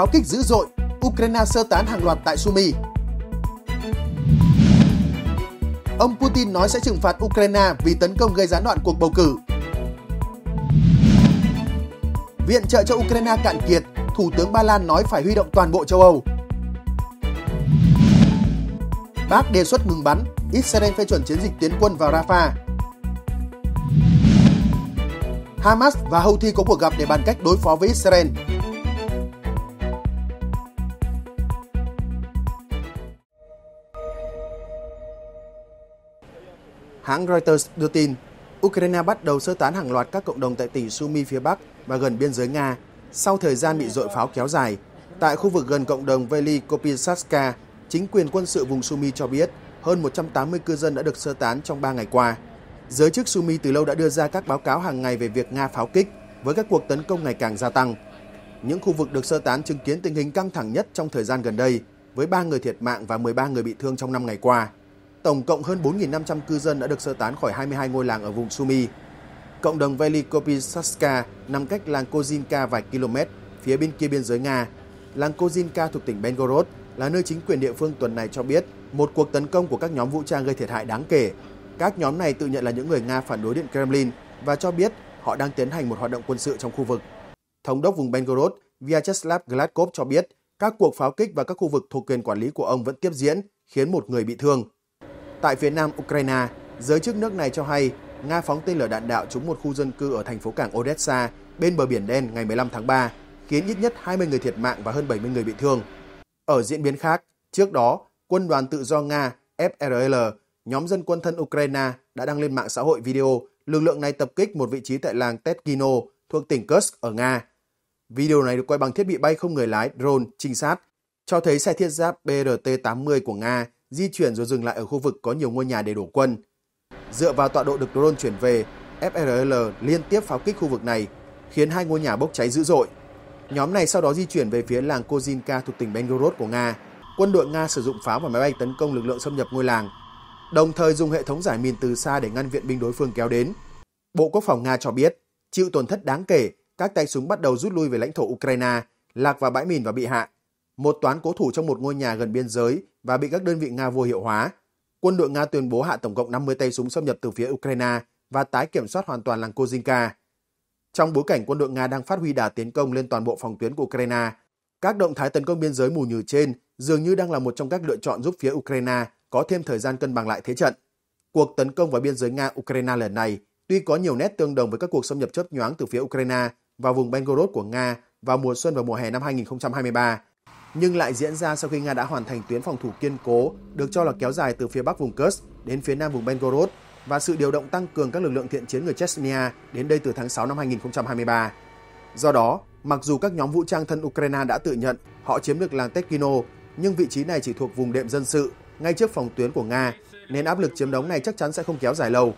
pháo kích dữ dội, Ukraine sơ tán hàng loạt tại Sumy. Ông Putin nói sẽ trừng phạt Ukraine vì tấn công gây gián đoạn cuộc bầu cử. Viện trợ cho Ukraine cạn kiệt, Thủ tướng Ba Lan nói phải huy động toàn bộ châu Âu. Bác đề xuất ngừng bắn, Israel phê chuẩn chiến dịch tiến quân vào Rafah. Hamas và Houthi có cuộc gặp để bàn cách đối phó với Israel Hãng Reuters đưa tin, Ukraine bắt đầu sơ tán hàng loạt các cộng đồng tại tỉnh Sumy phía Bắc và gần biên giới Nga sau thời gian bị dội pháo kéo dài. Tại khu vực gần cộng đồng Veli Kopisaska, chính quyền quân sự vùng Sumy cho biết hơn 180 cư dân đã được sơ tán trong 3 ngày qua. Giới chức Sumy từ lâu đã đưa ra các báo cáo hàng ngày về việc Nga pháo kích với các cuộc tấn công ngày càng gia tăng. Những khu vực được sơ tán chứng kiến tình hình căng thẳng nhất trong thời gian gần đây với 3 người thiệt mạng và 13 người bị thương trong 5 ngày qua tổng cộng hơn 4.500 cư dân đã được sơ tán khỏi 22 ngôi làng ở vùng Sumi. Cộng đồng Velikopisaska nằm cách làng Kozinka vài km phía bên kia biên giới Nga. Làng Kozinka thuộc tỉnh Belgorod là nơi chính quyền địa phương tuần này cho biết một cuộc tấn công của các nhóm vũ trang gây thiệt hại đáng kể. Các nhóm này tự nhận là những người Nga phản đối Điện Kremlin và cho biết họ đang tiến hành một hoạt động quân sự trong khu vực. Thống đốc vùng Belgorod Vyacheslav Gladkov cho biết các cuộc pháo kích và các khu vực thuộc quyền quản lý của ông vẫn tiếp diễn, khiến một người bị thương. Tại phía nam Ukraine, giới chức nước này cho hay Nga phóng tên lửa đạn đạo trúng một khu dân cư ở thành phố cảng Odessa bên bờ biển đen ngày 15 tháng 3, khiến ít nhất 20 người thiệt mạng và hơn 70 người bị thương. Ở diễn biến khác, trước đó, quân đoàn tự do Nga FRL, nhóm dân quân thân Ukraine đã đăng lên mạng xã hội video lực lượng này tập kích một vị trí tại làng Tetkino thuộc tỉnh Kursk ở Nga. Video này được quay bằng thiết bị bay không người lái drone trinh sát, cho thấy xe thiết giáp BRT-80 của Nga di chuyển rồi dừng lại ở khu vực có nhiều ngôi nhà để đổ quân. Dựa vào tọa độ được drone chuyển về, FRL liên tiếp pháo kích khu vực này, khiến hai ngôi nhà bốc cháy dữ dội. Nhóm này sau đó di chuyển về phía làng Kozinka thuộc tỉnh Belgorod của Nga. Quân đội Nga sử dụng pháo và máy bay tấn công lực lượng xâm nhập ngôi làng, đồng thời dùng hệ thống giải mìn từ xa để ngăn viện binh đối phương kéo đến. Bộ Quốc phòng Nga cho biết, chịu tổn thất đáng kể, các tay súng bắt đầu rút lui về lãnh thổ Ukraine, lạc vào bãi mìn và bị hạ một toán cố thủ trong một ngôi nhà gần biên giới và bị các đơn vị Nga vô hiệu hóa. Quân đội Nga tuyên bố hạ tổng cộng 50 tay súng xâm nhập từ phía Ukraine và tái kiểm soát hoàn toàn làng Kozinka. Trong bối cảnh quân đội Nga đang phát huy đà tiến công lên toàn bộ phòng tuyến của Ukraine, các động thái tấn công biên giới mù nhừ trên dường như đang là một trong các lựa chọn giúp phía Ukraine có thêm thời gian cân bằng lại thế trận. Cuộc tấn công vào biên giới Nga-Ukraine lần này tuy có nhiều nét tương đồng với các cuộc xâm nhập chớp nhoáng từ phía Ukraine vào vùng Belgorod của Nga vào mùa xuân và mùa hè năm 2023, nhưng lại diễn ra sau khi Nga đã hoàn thành tuyến phòng thủ kiên cố được cho là kéo dài từ phía bắc vùng Kursk đến phía nam vùng Belgorod và sự điều động tăng cường các lực lượng thiện chiến người Chechnya đến đây từ tháng 6 năm 2023. Do đó, mặc dù các nhóm vũ trang thân Ukraine đã tự nhận họ chiếm được làng tekino nhưng vị trí này chỉ thuộc vùng đệm dân sự ngay trước phòng tuyến của Nga, nên áp lực chiếm đóng này chắc chắn sẽ không kéo dài lâu.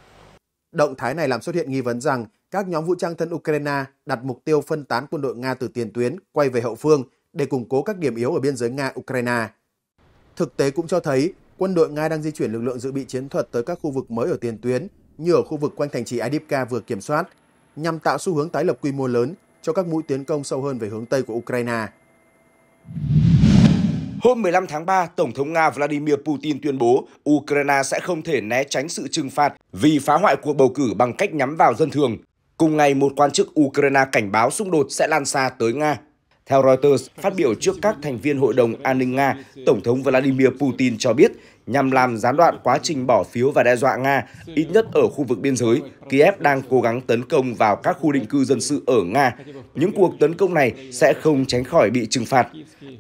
Động thái này làm xuất hiện nghi vấn rằng các nhóm vũ trang thân Ukraine đặt mục tiêu phân tán quân đội Nga từ tiền tuyến quay về hậu phương để củng cố các điểm yếu ở biên giới Nga-Ukraine. Thực tế cũng cho thấy quân đội Nga đang di chuyển lực lượng dự bị chiến thuật tới các khu vực mới ở tiền tuyến như ở khu vực quanh thành trì Adivka vừa kiểm soát, nhằm tạo xu hướng tái lập quy mô lớn cho các mũi tiến công sâu hơn về hướng Tây của Ukraine. Hôm 15 tháng 3, Tổng thống Nga Vladimir Putin tuyên bố Ukraine sẽ không thể né tránh sự trừng phạt vì phá hoại cuộc bầu cử bằng cách nhắm vào dân thường. Cùng ngày, một quan chức Ukraine cảnh báo xung đột sẽ lan xa tới Nga. Theo Reuters, phát biểu trước các thành viên Hội đồng An ninh Nga, Tổng thống Vladimir Putin cho biết nhằm làm gián đoạn quá trình bỏ phiếu và đe dọa Nga, ít nhất ở khu vực biên giới, Kiev đang cố gắng tấn công vào các khu định cư dân sự ở Nga. Những cuộc tấn công này sẽ không tránh khỏi bị trừng phạt.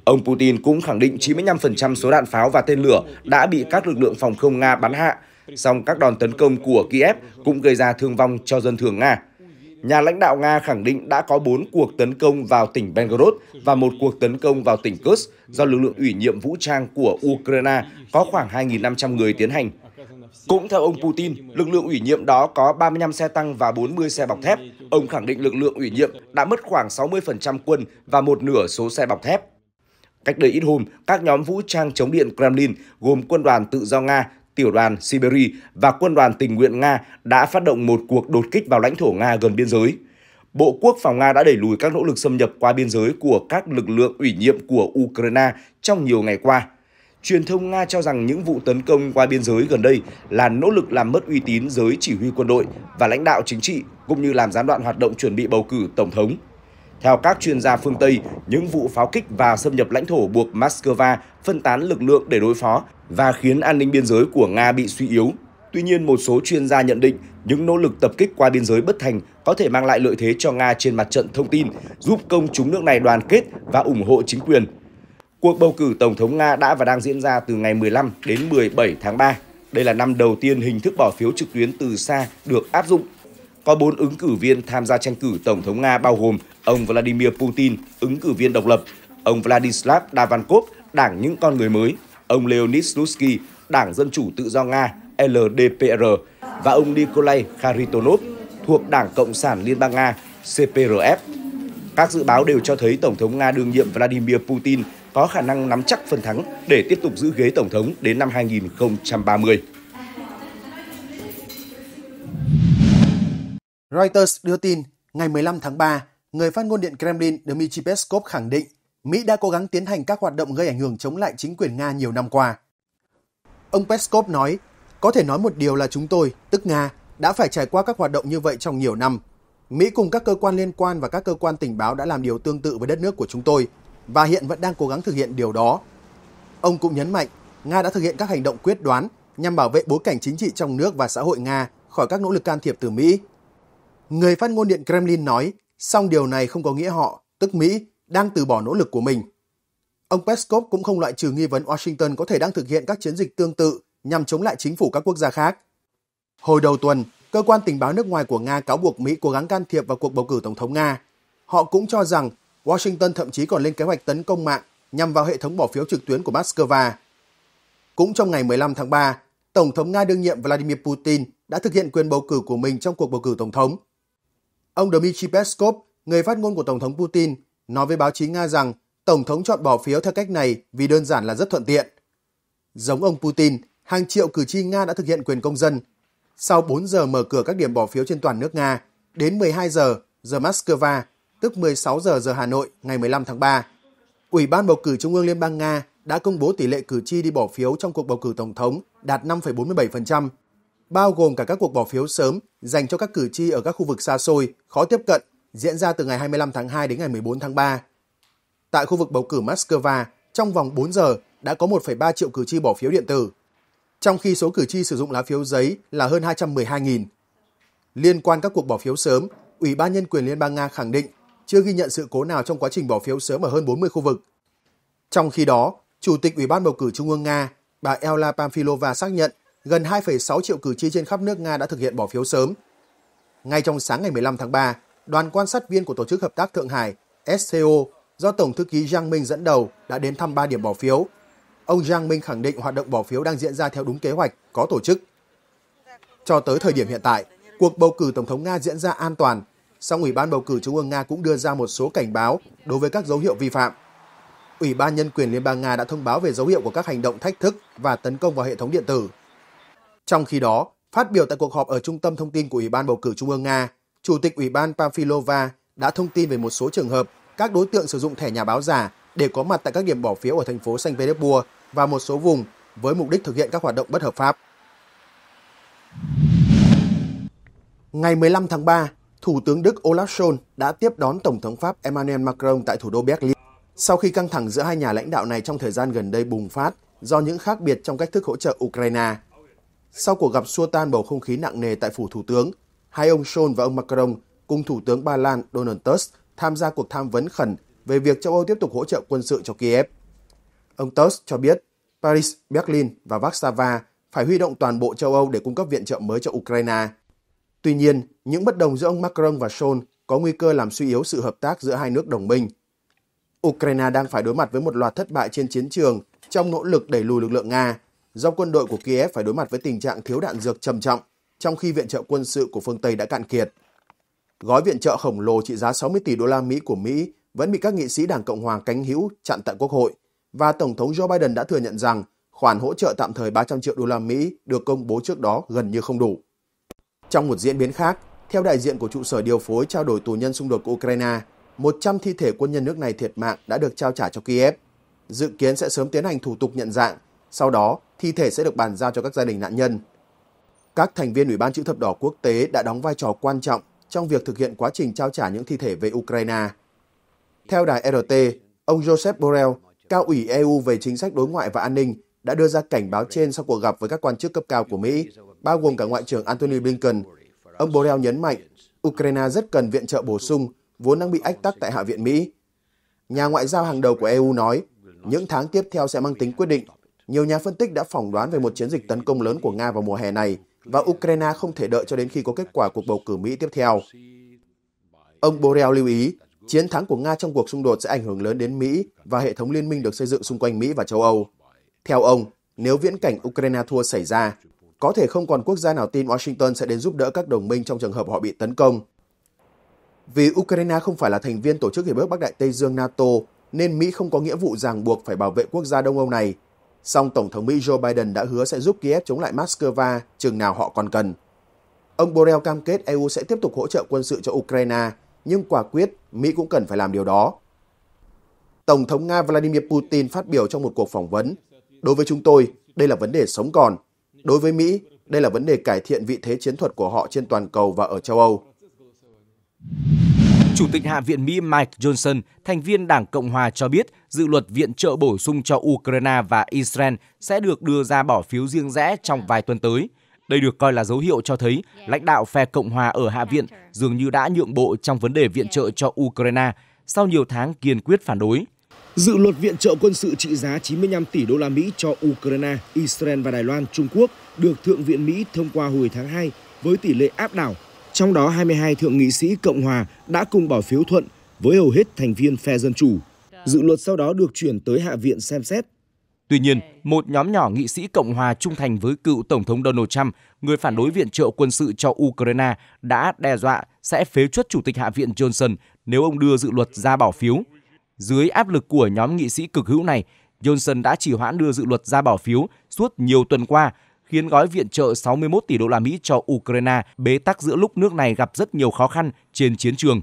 Ông Putin cũng khẳng định 95% số đạn pháo và tên lửa đã bị các lực lượng phòng không Nga bắn hạ, song các đòn tấn công của Kiev cũng gây ra thương vong cho dân thường Nga. Nhà lãnh đạo Nga khẳng định đã có 4 cuộc tấn công vào tỉnh Belgorod và một cuộc tấn công vào tỉnh Kursk do lực lượng ủy nhiệm vũ trang của Ukraine có khoảng 2.500 người tiến hành. Cũng theo ông Putin, lực lượng ủy nhiệm đó có 35 xe tăng và 40 xe bọc thép. Ông khẳng định lực lượng ủy nhiệm đã mất khoảng 60% quân và một nửa số xe bọc thép. Cách đây ít hôm, các nhóm vũ trang chống điện Kremlin gồm quân đoàn tự do Nga tiểu đoàn Siberia và quân đoàn tình nguyện Nga đã phát động một cuộc đột kích vào lãnh thổ Nga gần biên giới. Bộ Quốc phòng Nga đã đẩy lùi các nỗ lực xâm nhập qua biên giới của các lực lượng ủy nhiệm của Ukraine trong nhiều ngày qua. Truyền thông Nga cho rằng những vụ tấn công qua biên giới gần đây là nỗ lực làm mất uy tín giới chỉ huy quân đội và lãnh đạo chính trị, cũng như làm gián đoạn hoạt động chuẩn bị bầu cử tổng thống theo các chuyên gia phương Tây, những vụ pháo kích và xâm nhập lãnh thổ buộc Moscow phân tán lực lượng để đối phó và khiến an ninh biên giới của Nga bị suy yếu. Tuy nhiên, một số chuyên gia nhận định những nỗ lực tập kích qua biên giới bất thành có thể mang lại lợi thế cho Nga trên mặt trận thông tin, giúp công chúng nước này đoàn kết và ủng hộ chính quyền. Cuộc bầu cử Tổng thống Nga đã và đang diễn ra từ ngày 15 đến 17 tháng 3. Đây là năm đầu tiên hình thức bỏ phiếu trực tuyến từ xa được áp dụng có bốn ứng cử viên tham gia tranh cử Tổng thống Nga bao gồm ông Vladimir Putin, ứng cử viên độc lập, ông Vladislav Davankov, Đảng Những Con Người Mới, ông Leonid Slutsky, Đảng Dân Chủ Tự do Nga, LDPR, và ông Nikolai Kharitonov, thuộc Đảng Cộng sản Liên bang Nga, CPRF. Các dự báo đều cho thấy Tổng thống Nga đương nhiệm Vladimir Putin có khả năng nắm chắc phần thắng để tiếp tục giữ ghế Tổng thống đến năm 2030. Reuters đưa tin, ngày 15 tháng 3, người phát ngôn Điện Kremlin Dmitry Peskov khẳng định Mỹ đã cố gắng tiến hành các hoạt động gây ảnh hưởng chống lại chính quyền Nga nhiều năm qua. Ông Peskov nói, có thể nói một điều là chúng tôi, tức Nga, đã phải trải qua các hoạt động như vậy trong nhiều năm. Mỹ cùng các cơ quan liên quan và các cơ quan tình báo đã làm điều tương tự với đất nước của chúng tôi và hiện vẫn đang cố gắng thực hiện điều đó. Ông cũng nhấn mạnh, Nga đã thực hiện các hành động quyết đoán nhằm bảo vệ bối cảnh chính trị trong nước và xã hội Nga khỏi các nỗ lực can thiệp từ Mỹ người phát ngôn Điện Kremlin nói, song điều này không có nghĩa họ, tức Mỹ, đang từ bỏ nỗ lực của mình. Ông Peskov cũng không loại trừ nghi vấn Washington có thể đang thực hiện các chiến dịch tương tự nhằm chống lại chính phủ các quốc gia khác. Hồi đầu tuần, cơ quan tình báo nước ngoài của Nga cáo buộc Mỹ cố gắng can thiệp vào cuộc bầu cử tổng thống Nga. Họ cũng cho rằng Washington thậm chí còn lên kế hoạch tấn công mạng nhằm vào hệ thống bỏ phiếu trực tuyến của Moscow. Cũng trong ngày 15 tháng 3, Tổng thống Nga đương nhiệm Vladimir Putin đã thực hiện quyền bầu cử của mình trong cuộc bầu cử tổng thống Ông Dmitry Peskov, người phát ngôn của Tổng thống Putin, nói với báo chí Nga rằng Tổng thống chọn bỏ phiếu theo cách này vì đơn giản là rất thuận tiện. Giống ông Putin, hàng triệu cử tri Nga đã thực hiện quyền công dân. Sau 4 giờ mở cửa các điểm bỏ phiếu trên toàn nước Nga, đến 12 giờ giờ Moscow, tức 16 giờ giờ Hà Nội ngày 15 tháng 3, Ủy ban bầu cử Trung ương Liên bang Nga đã công bố tỷ lệ cử tri đi bỏ phiếu trong cuộc bầu cử tổng thống đạt 5,47%, bao gồm cả các cuộc bỏ phiếu sớm dành cho các cử tri ở các khu vực xa xôi, khó tiếp cận, diễn ra từ ngày 25 tháng 2 đến ngày 14 tháng 3. Tại khu vực bầu cử Moscow, trong vòng 4 giờ đã có 1,3 triệu cử tri bỏ phiếu điện tử, trong khi số cử tri sử dụng lá phiếu giấy là hơn 212.000. Liên quan các cuộc bỏ phiếu sớm, Ủy ban Nhân quyền Liên bang Nga khẳng định chưa ghi nhận sự cố nào trong quá trình bỏ phiếu sớm ở hơn 40 khu vực. Trong khi đó, Chủ tịch Ủy ban Bầu cử Trung ương Nga, bà Ella Pamfilova xác nhận gần 2,6 triệu cử tri trên khắp nước Nga đã thực hiện bỏ phiếu sớm. Ngay trong sáng ngày 15 tháng 3, đoàn quan sát viên của Tổ chức Hợp tác Thượng Hải SCO do Tổng thư ký Giang Minh dẫn đầu đã đến thăm 3 điểm bỏ phiếu. Ông Giang Minh khẳng định hoạt động bỏ phiếu đang diễn ra theo đúng kế hoạch, có tổ chức. Cho tới thời điểm hiện tại, cuộc bầu cử Tổng thống Nga diễn ra an toàn, song Ủy ban Bầu cử Trung ương Nga cũng đưa ra một số cảnh báo đối với các dấu hiệu vi phạm. Ủy ban Nhân quyền Liên bang Nga đã thông báo về dấu hiệu của các hành động thách thức và tấn công vào hệ thống điện tử trong khi đó, phát biểu tại cuộc họp ở Trung tâm Thông tin của Ủy ban Bầu cử Trung ương Nga, Chủ tịch Ủy ban Pamphilova đã thông tin về một số trường hợp các đối tượng sử dụng thẻ nhà báo giả để có mặt tại các điểm bỏ phiếu ở thành phố Saint Petersburg và một số vùng với mục đích thực hiện các hoạt động bất hợp pháp. Ngày 15 tháng 3, Thủ tướng Đức Olaf Scholz đã tiếp đón Tổng thống Pháp Emmanuel Macron tại thủ đô Berlin. Sau khi căng thẳng giữa hai nhà lãnh đạo này trong thời gian gần đây bùng phát do những khác biệt trong cách thức hỗ trợ Ukraine, sau cuộc gặp xua tan bầu không khí nặng nề tại phủ Thủ tướng, hai ông Scholz và ông Macron cùng Thủ tướng Ba Lan Donald Tusk tham gia cuộc tham vấn khẩn về việc châu Âu tiếp tục hỗ trợ quân sự cho Kiev. Ông Tusk cho biết Paris, Berlin và Warsaw phải huy động toàn bộ châu Âu để cung cấp viện trợ mới cho Ukraine. Tuy nhiên, những bất đồng giữa ông Macron và Scholz có nguy cơ làm suy yếu sự hợp tác giữa hai nước đồng minh. Ukraine đang phải đối mặt với một loạt thất bại trên chiến trường trong nỗ lực đẩy lùi lực lượng Nga do quân đội của Kiev phải đối mặt với tình trạng thiếu đạn dược trầm trọng, trong khi viện trợ quân sự của phương Tây đã cạn kiệt. Gói viện trợ khổng lồ trị giá 60 tỷ đô la Mỹ của Mỹ vẫn bị các nghị sĩ Đảng Cộng hòa cánh hữu chặn tại Quốc hội và Tổng thống Joe Biden đã thừa nhận rằng khoản hỗ trợ tạm thời 300 triệu đô la Mỹ được công bố trước đó gần như không đủ. Trong một diễn biến khác, theo đại diện của trụ sở điều phối trao đổi tù nhân xung đột của Ukraine, 100 thi thể quân nhân nước này thiệt mạng đã được trao trả cho Kiev. Dự kiến sẽ sớm tiến hành thủ tục nhận dạng sau đó, thi thể sẽ được bàn giao cho các gia đình nạn nhân. Các thành viên Ủy ban chữ thập đỏ quốc tế đã đóng vai trò quan trọng trong việc thực hiện quá trình trao trả những thi thể về Ukraine. Theo đài RT, ông Joseph Borrell, cao ủy EU về chính sách đối ngoại và an ninh, đã đưa ra cảnh báo trên sau cuộc gặp với các quan chức cấp cao của Mỹ, bao gồm cả Ngoại trưởng Antony Blinken. Ông Borrell nhấn mạnh, Ukraine rất cần viện trợ bổ sung, vốn đang bị ách tắc tại Hạ viện Mỹ. Nhà ngoại giao hàng đầu của EU nói, những tháng tiếp theo sẽ mang tính quyết định nhiều nhà phân tích đã phỏng đoán về một chiến dịch tấn công lớn của Nga vào mùa hè này và Ukraine không thể đợi cho đến khi có kết quả cuộc bầu cử Mỹ tiếp theo. Ông Borrell lưu ý, chiến thắng của Nga trong cuộc xung đột sẽ ảnh hưởng lớn đến Mỹ và hệ thống liên minh được xây dựng xung quanh Mỹ và châu Âu. Theo ông, nếu viễn cảnh Ukraine thua xảy ra, có thể không còn quốc gia nào tin Washington sẽ đến giúp đỡ các đồng minh trong trường hợp họ bị tấn công. Vì Ukraine không phải là thành viên Tổ chức Hiệp ước Bắc Đại Tây Dương NATO, nên Mỹ không có nghĩa vụ ràng buộc phải bảo vệ quốc gia Đông Âu này song Tổng thống Mỹ Joe Biden đã hứa sẽ giúp Kiev chống lại Moscow chừng nào họ còn cần. Ông Borrell cam kết EU sẽ tiếp tục hỗ trợ quân sự cho Ukraine, nhưng quả quyết Mỹ cũng cần phải làm điều đó. Tổng thống Nga Vladimir Putin phát biểu trong một cuộc phỏng vấn, đối với chúng tôi, đây là vấn đề sống còn. Đối với Mỹ, đây là vấn đề cải thiện vị thế chiến thuật của họ trên toàn cầu và ở châu Âu. Chủ tịch Hạ viện Mỹ Mike Johnson, thành viên Đảng Cộng hòa cho biết dự luật viện trợ bổ sung cho Ukraine và Israel sẽ được đưa ra bỏ phiếu riêng rẽ trong vài tuần tới. Đây được coi là dấu hiệu cho thấy lãnh đạo phe Cộng hòa ở Hạ viện dường như đã nhượng bộ trong vấn đề viện trợ cho Ukraine sau nhiều tháng kiên quyết phản đối. Dự luật viện trợ quân sự trị giá 95 tỷ đô la Mỹ cho Ukraine, Israel và Đài Loan, Trung Quốc được Thượng viện Mỹ thông qua hồi tháng 2 với tỷ lệ áp đảo trong đó 22 thượng nghị sĩ Cộng hòa đã cùng bỏ phiếu thuận với hầu hết thành viên phe Dân Chủ. Dự luật sau đó được chuyển tới Hạ viện xem xét. Tuy nhiên, một nhóm nhỏ nghị sĩ Cộng hòa trung thành với cựu Tổng thống Donald Trump, người phản đối viện trợ quân sự cho Ukraine, đã đe dọa sẽ phế chuất Chủ tịch Hạ viện Johnson nếu ông đưa dự luật ra bỏ phiếu. Dưới áp lực của nhóm nghị sĩ cực hữu này, Johnson đã chỉ hoãn đưa dự luật ra bỏ phiếu suốt nhiều tuần qua khiến gói viện trợ 61 tỷ đô la Mỹ cho Ukraine bế tắc giữa lúc nước này gặp rất nhiều khó khăn trên chiến trường.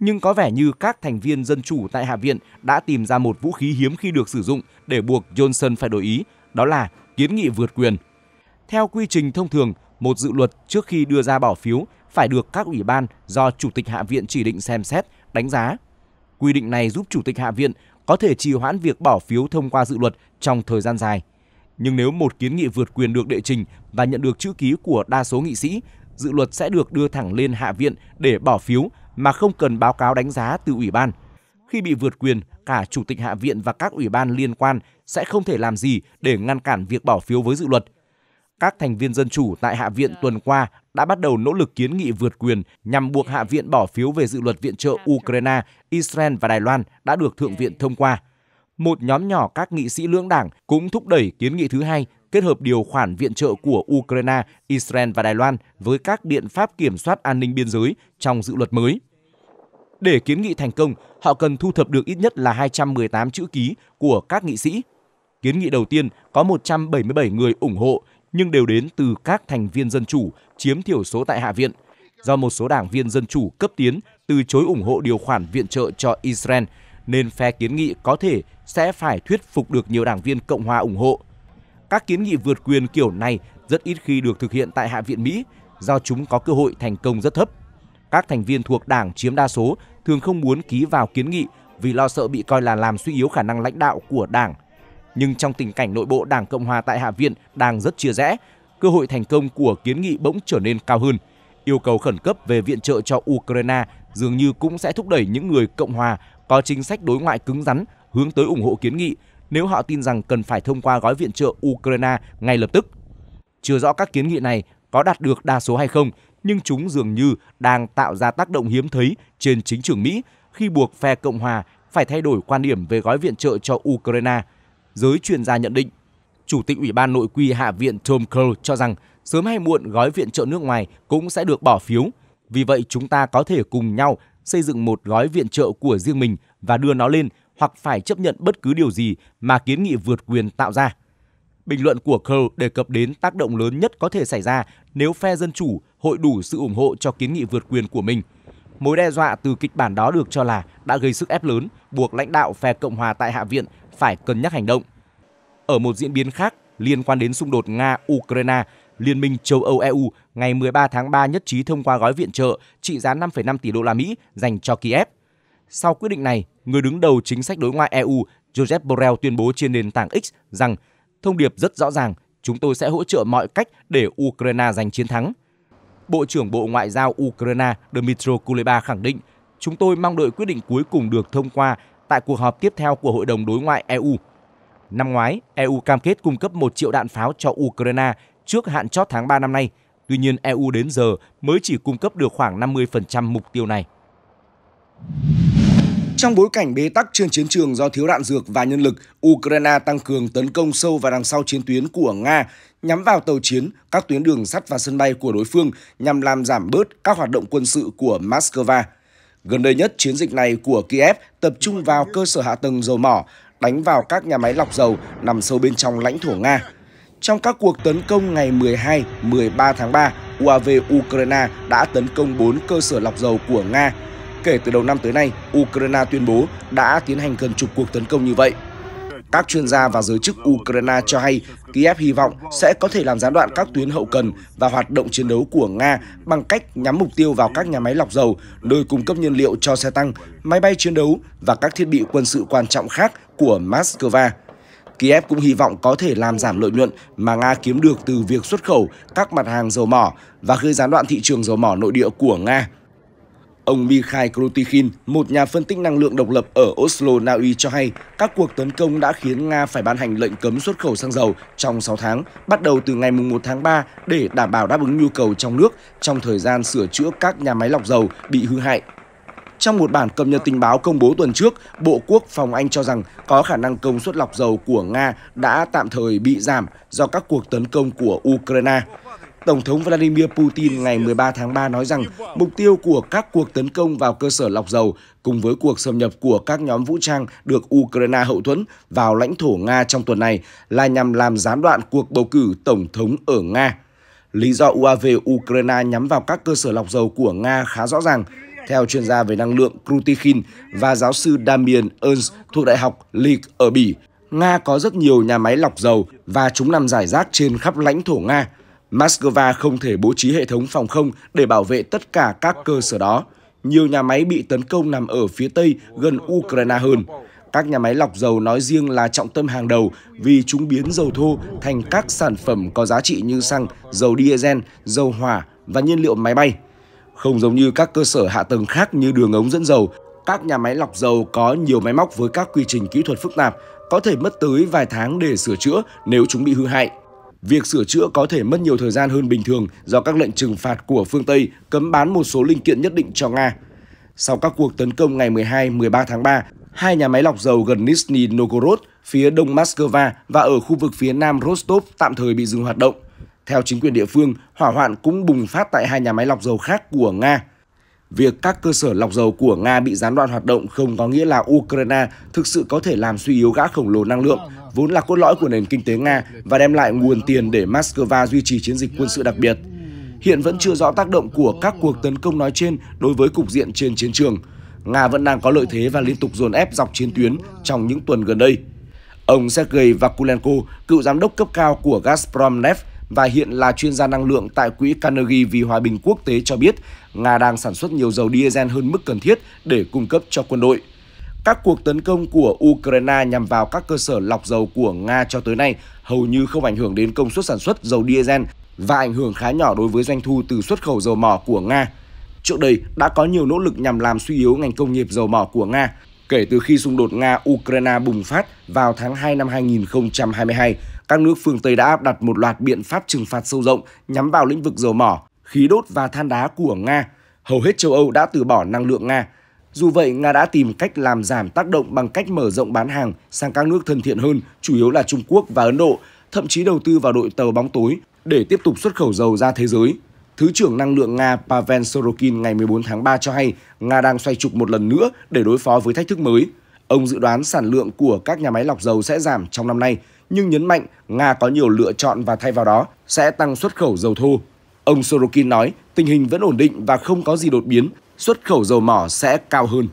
Nhưng có vẻ như các thành viên dân chủ tại Hạ viện đã tìm ra một vũ khí hiếm khi được sử dụng để buộc Johnson phải đổi ý, đó là kiến nghị vượt quyền. Theo quy trình thông thường, một dự luật trước khi đưa ra bỏ phiếu phải được các ủy ban do Chủ tịch Hạ viện chỉ định xem xét, đánh giá. Quy định này giúp Chủ tịch Hạ viện có thể trì hoãn việc bỏ phiếu thông qua dự luật trong thời gian dài – nhưng nếu một kiến nghị vượt quyền được đệ trình và nhận được chữ ký của đa số nghị sĩ, dự luật sẽ được đưa thẳng lên Hạ viện để bỏ phiếu mà không cần báo cáo đánh giá từ ủy ban. Khi bị vượt quyền, cả chủ tịch Hạ viện và các ủy ban liên quan sẽ không thể làm gì để ngăn cản việc bỏ phiếu với dự luật. Các thành viên dân chủ tại Hạ viện tuần qua đã bắt đầu nỗ lực kiến nghị vượt quyền nhằm buộc Hạ viện bỏ phiếu về dự luật viện trợ Ukraine, Israel và Đài Loan đã được Thượng viện thông qua một nhóm nhỏ các nghị sĩ lưỡng đảng cũng thúc đẩy kiến nghị thứ hai kết hợp điều khoản viện trợ của Ukraine, Israel và Đài Loan với các biện pháp kiểm soát an ninh biên giới trong dự luật mới. Để kiến nghị thành công, họ cần thu thập được ít nhất là 218 chữ ký của các nghị sĩ. Kiến nghị đầu tiên có 177 người ủng hộ nhưng đều đến từ các thành viên dân chủ chiếm thiểu số tại Hạ viện. Do một số đảng viên dân chủ cấp tiến từ chối ủng hộ điều khoản viện trợ cho Israel – nên phe kiến nghị có thể sẽ phải thuyết phục được nhiều đảng viên Cộng hòa ủng hộ. Các kiến nghị vượt quyền kiểu này rất ít khi được thực hiện tại Hạ viện Mỹ do chúng có cơ hội thành công rất thấp. Các thành viên thuộc đảng chiếm đa số thường không muốn ký vào kiến nghị vì lo sợ bị coi là làm suy yếu khả năng lãnh đạo của đảng. Nhưng trong tình cảnh nội bộ Đảng Cộng hòa tại Hạ viện đang rất chia rẽ, cơ hội thành công của kiến nghị bỗng trở nên cao hơn. Yêu cầu khẩn cấp về viện trợ cho Ukraine dường như cũng sẽ thúc đẩy những người Cộng hòa có chính sách đối ngoại cứng rắn hướng tới ủng hộ kiến nghị nếu họ tin rằng cần phải thông qua gói viện trợ Ukraine ngay lập tức. Chưa rõ các kiến nghị này có đạt được đa số hay không, nhưng chúng dường như đang tạo ra tác động hiếm thấy trên chính trường Mỹ khi buộc phe Cộng hòa phải thay đổi quan điểm về gói viện trợ cho Ukraine. Giới chuyên gia nhận định, Chủ tịch Ủy ban Nội quy Hạ viện Tom Cole cho rằng sớm hay muộn gói viện trợ nước ngoài cũng sẽ được bỏ phiếu. Vì vậy chúng ta có thể cùng nhau xây dựng một gói viện trợ của riêng mình và đưa nó lên hoặc phải chấp nhận bất cứ điều gì mà kiến nghị vượt quyền tạo ra. Bình luận của Kerr đề cập đến tác động lớn nhất có thể xảy ra nếu phe Dân Chủ hội đủ sự ủng hộ cho kiến nghị vượt quyền của mình. Mối đe dọa từ kịch bản đó được cho là đã gây sức ép lớn, buộc lãnh đạo phe Cộng hòa tại Hạ viện phải cân nhắc hành động. Ở một diễn biến khác liên quan đến xung đột Nga-Ukraine, Liên minh châu Âu EU ngày 13 tháng 3 nhất trí thông qua gói viện trợ trị giá 5,5 tỷ đô la Mỹ dành cho Kiev. Sau quyết định này, người đứng đầu chính sách đối ngoại EU Joseph Borrell tuyên bố trên nền tảng X rằng thông điệp rất rõ ràng, chúng tôi sẽ hỗ trợ mọi cách để Ukraine giành chiến thắng. Bộ trưởng Bộ Ngoại giao Ukraine Dmytro Kuleba khẳng định, chúng tôi mong đợi quyết định cuối cùng được thông qua tại cuộc họp tiếp theo của Hội đồng Đối ngoại EU. Năm ngoái, EU cam kết cung cấp 1 triệu đạn pháo cho Ukraine trước hạn chót tháng 3 năm nay. Tuy nhiên, EU đến giờ mới chỉ cung cấp được khoảng 50% mục tiêu này. Trong bối cảnh bế tắc trên chiến trường do thiếu đạn dược và nhân lực, Ukraine tăng cường tấn công sâu vào đằng sau chiến tuyến của Nga, nhắm vào tàu chiến, các tuyến đường sắt và sân bay của đối phương nhằm làm giảm bớt các hoạt động quân sự của Moscow. Gần đây nhất, chiến dịch này của Kiev tập trung vào cơ sở hạ tầng dầu mỏ, đánh vào các nhà máy lọc dầu nằm sâu bên trong lãnh thổ Nga. Trong các cuộc tấn công ngày 12, 13 tháng 3, UAV Ukraine đã tấn công 4 cơ sở lọc dầu của Nga. Kể từ đầu năm tới nay, Ukraine tuyên bố đã tiến hành gần chục cuộc tấn công như vậy. Các chuyên gia và giới chức Ukraine cho hay Kiev hy vọng sẽ có thể làm gián đoạn các tuyến hậu cần và hoạt động chiến đấu của Nga bằng cách nhắm mục tiêu vào các nhà máy lọc dầu, nơi cung cấp nhiên liệu cho xe tăng, máy bay chiến đấu và các thiết bị quân sự quan trọng khác của Moscow. Kiev cũng hy vọng có thể làm giảm lợi nhuận mà Nga kiếm được từ việc xuất khẩu các mặt hàng dầu mỏ và gây gián đoạn thị trường dầu mỏ nội địa của Nga. Ông Mikhail Krutykhin, một nhà phân tích năng lượng độc lập ở Oslo, Na Uy cho hay các cuộc tấn công đã khiến Nga phải ban hành lệnh cấm xuất khẩu xăng dầu trong 6 tháng, bắt đầu từ ngày 1 tháng 3 để đảm bảo đáp ứng nhu cầu trong nước trong thời gian sửa chữa các nhà máy lọc dầu bị hư hại trong một bản cập nhật tình báo công bố tuần trước, Bộ Quốc phòng Anh cho rằng có khả năng công suất lọc dầu của Nga đã tạm thời bị giảm do các cuộc tấn công của Ukraine. Tổng thống Vladimir Putin ngày 13 tháng 3 nói rằng mục tiêu của các cuộc tấn công vào cơ sở lọc dầu cùng với cuộc xâm nhập của các nhóm vũ trang được Ukraine hậu thuẫn vào lãnh thổ Nga trong tuần này là nhằm làm gián đoạn cuộc bầu cử tổng thống ở Nga. Lý do UAV Ukraine nhắm vào các cơ sở lọc dầu của Nga khá rõ ràng theo chuyên gia về năng lượng Krutikhin và giáo sư Damien Ernst thuộc Đại học Leeds ở Bỉ, Nga có rất nhiều nhà máy lọc dầu và chúng nằm rải rác trên khắp lãnh thổ Nga. Moscow không thể bố trí hệ thống phòng không để bảo vệ tất cả các cơ sở đó. Nhiều nhà máy bị tấn công nằm ở phía tây gần Ukraine hơn. Các nhà máy lọc dầu nói riêng là trọng tâm hàng đầu vì chúng biến dầu thô thành các sản phẩm có giá trị như xăng, dầu diesel, dầu hỏa và nhiên liệu máy bay. Không giống như các cơ sở hạ tầng khác như đường ống dẫn dầu, các nhà máy lọc dầu có nhiều máy móc với các quy trình kỹ thuật phức tạp, có thể mất tới vài tháng để sửa chữa nếu chúng bị hư hại. Việc sửa chữa có thể mất nhiều thời gian hơn bình thường do các lệnh trừng phạt của phương Tây cấm bán một số linh kiện nhất định cho Nga. Sau các cuộc tấn công ngày 12-13 tháng 3, hai nhà máy lọc dầu gần Nizhny Novgorod, phía đông Moscow và ở khu vực phía nam Rostov tạm thời bị dừng hoạt động. Theo chính quyền địa phương, hỏa hoạn cũng bùng phát tại hai nhà máy lọc dầu khác của Nga. Việc các cơ sở lọc dầu của Nga bị gián đoạn hoạt động không có nghĩa là Ukraine thực sự có thể làm suy yếu gã khổng lồ năng lượng, vốn là cốt lõi của nền kinh tế Nga và đem lại nguồn tiền để Moscow duy trì chiến dịch quân sự đặc biệt. Hiện vẫn chưa rõ tác động của các cuộc tấn công nói trên đối với cục diện trên chiến trường. Nga vẫn đang có lợi thế và liên tục dồn ép dọc chiến tuyến trong những tuần gần đây. Ông Sergei Vakulenko, cựu giám đốc cấp cao của Gazprom Neft, và hiện là chuyên gia năng lượng tại Quỹ Carnegie vì Hòa bình Quốc tế cho biết Nga đang sản xuất nhiều dầu diesel hơn mức cần thiết để cung cấp cho quân đội. Các cuộc tấn công của Ukraine nhằm vào các cơ sở lọc dầu của Nga cho tới nay hầu như không ảnh hưởng đến công suất sản xuất dầu diesel và ảnh hưởng khá nhỏ đối với doanh thu từ xuất khẩu dầu mỏ của Nga. Trước đây đã có nhiều nỗ lực nhằm làm suy yếu ngành công nghiệp dầu mỏ của Nga kể từ khi xung đột Nga-Ukraine bùng phát vào tháng 2 năm 2022 các nước phương Tây đã áp đặt một loạt biện pháp trừng phạt sâu rộng nhắm vào lĩnh vực dầu mỏ, khí đốt và than đá của Nga. Hầu hết châu Âu đã từ bỏ năng lượng Nga. Dù vậy, Nga đã tìm cách làm giảm tác động bằng cách mở rộng bán hàng sang các nước thân thiện hơn, chủ yếu là Trung Quốc và Ấn Độ, thậm chí đầu tư vào đội tàu bóng tối để tiếp tục xuất khẩu dầu ra thế giới. Thứ trưởng Năng lượng Nga Pavel Sorokin ngày 14 tháng 3 cho hay Nga đang xoay trục một lần nữa để đối phó với thách thức mới. Ông dự đoán sản lượng của các nhà máy lọc dầu sẽ giảm trong năm nay nhưng nhấn mạnh Nga có nhiều lựa chọn và thay vào đó sẽ tăng xuất khẩu dầu thô. Ông Sorokin nói tình hình vẫn ổn định và không có gì đột biến, xuất khẩu dầu mỏ sẽ cao hơn.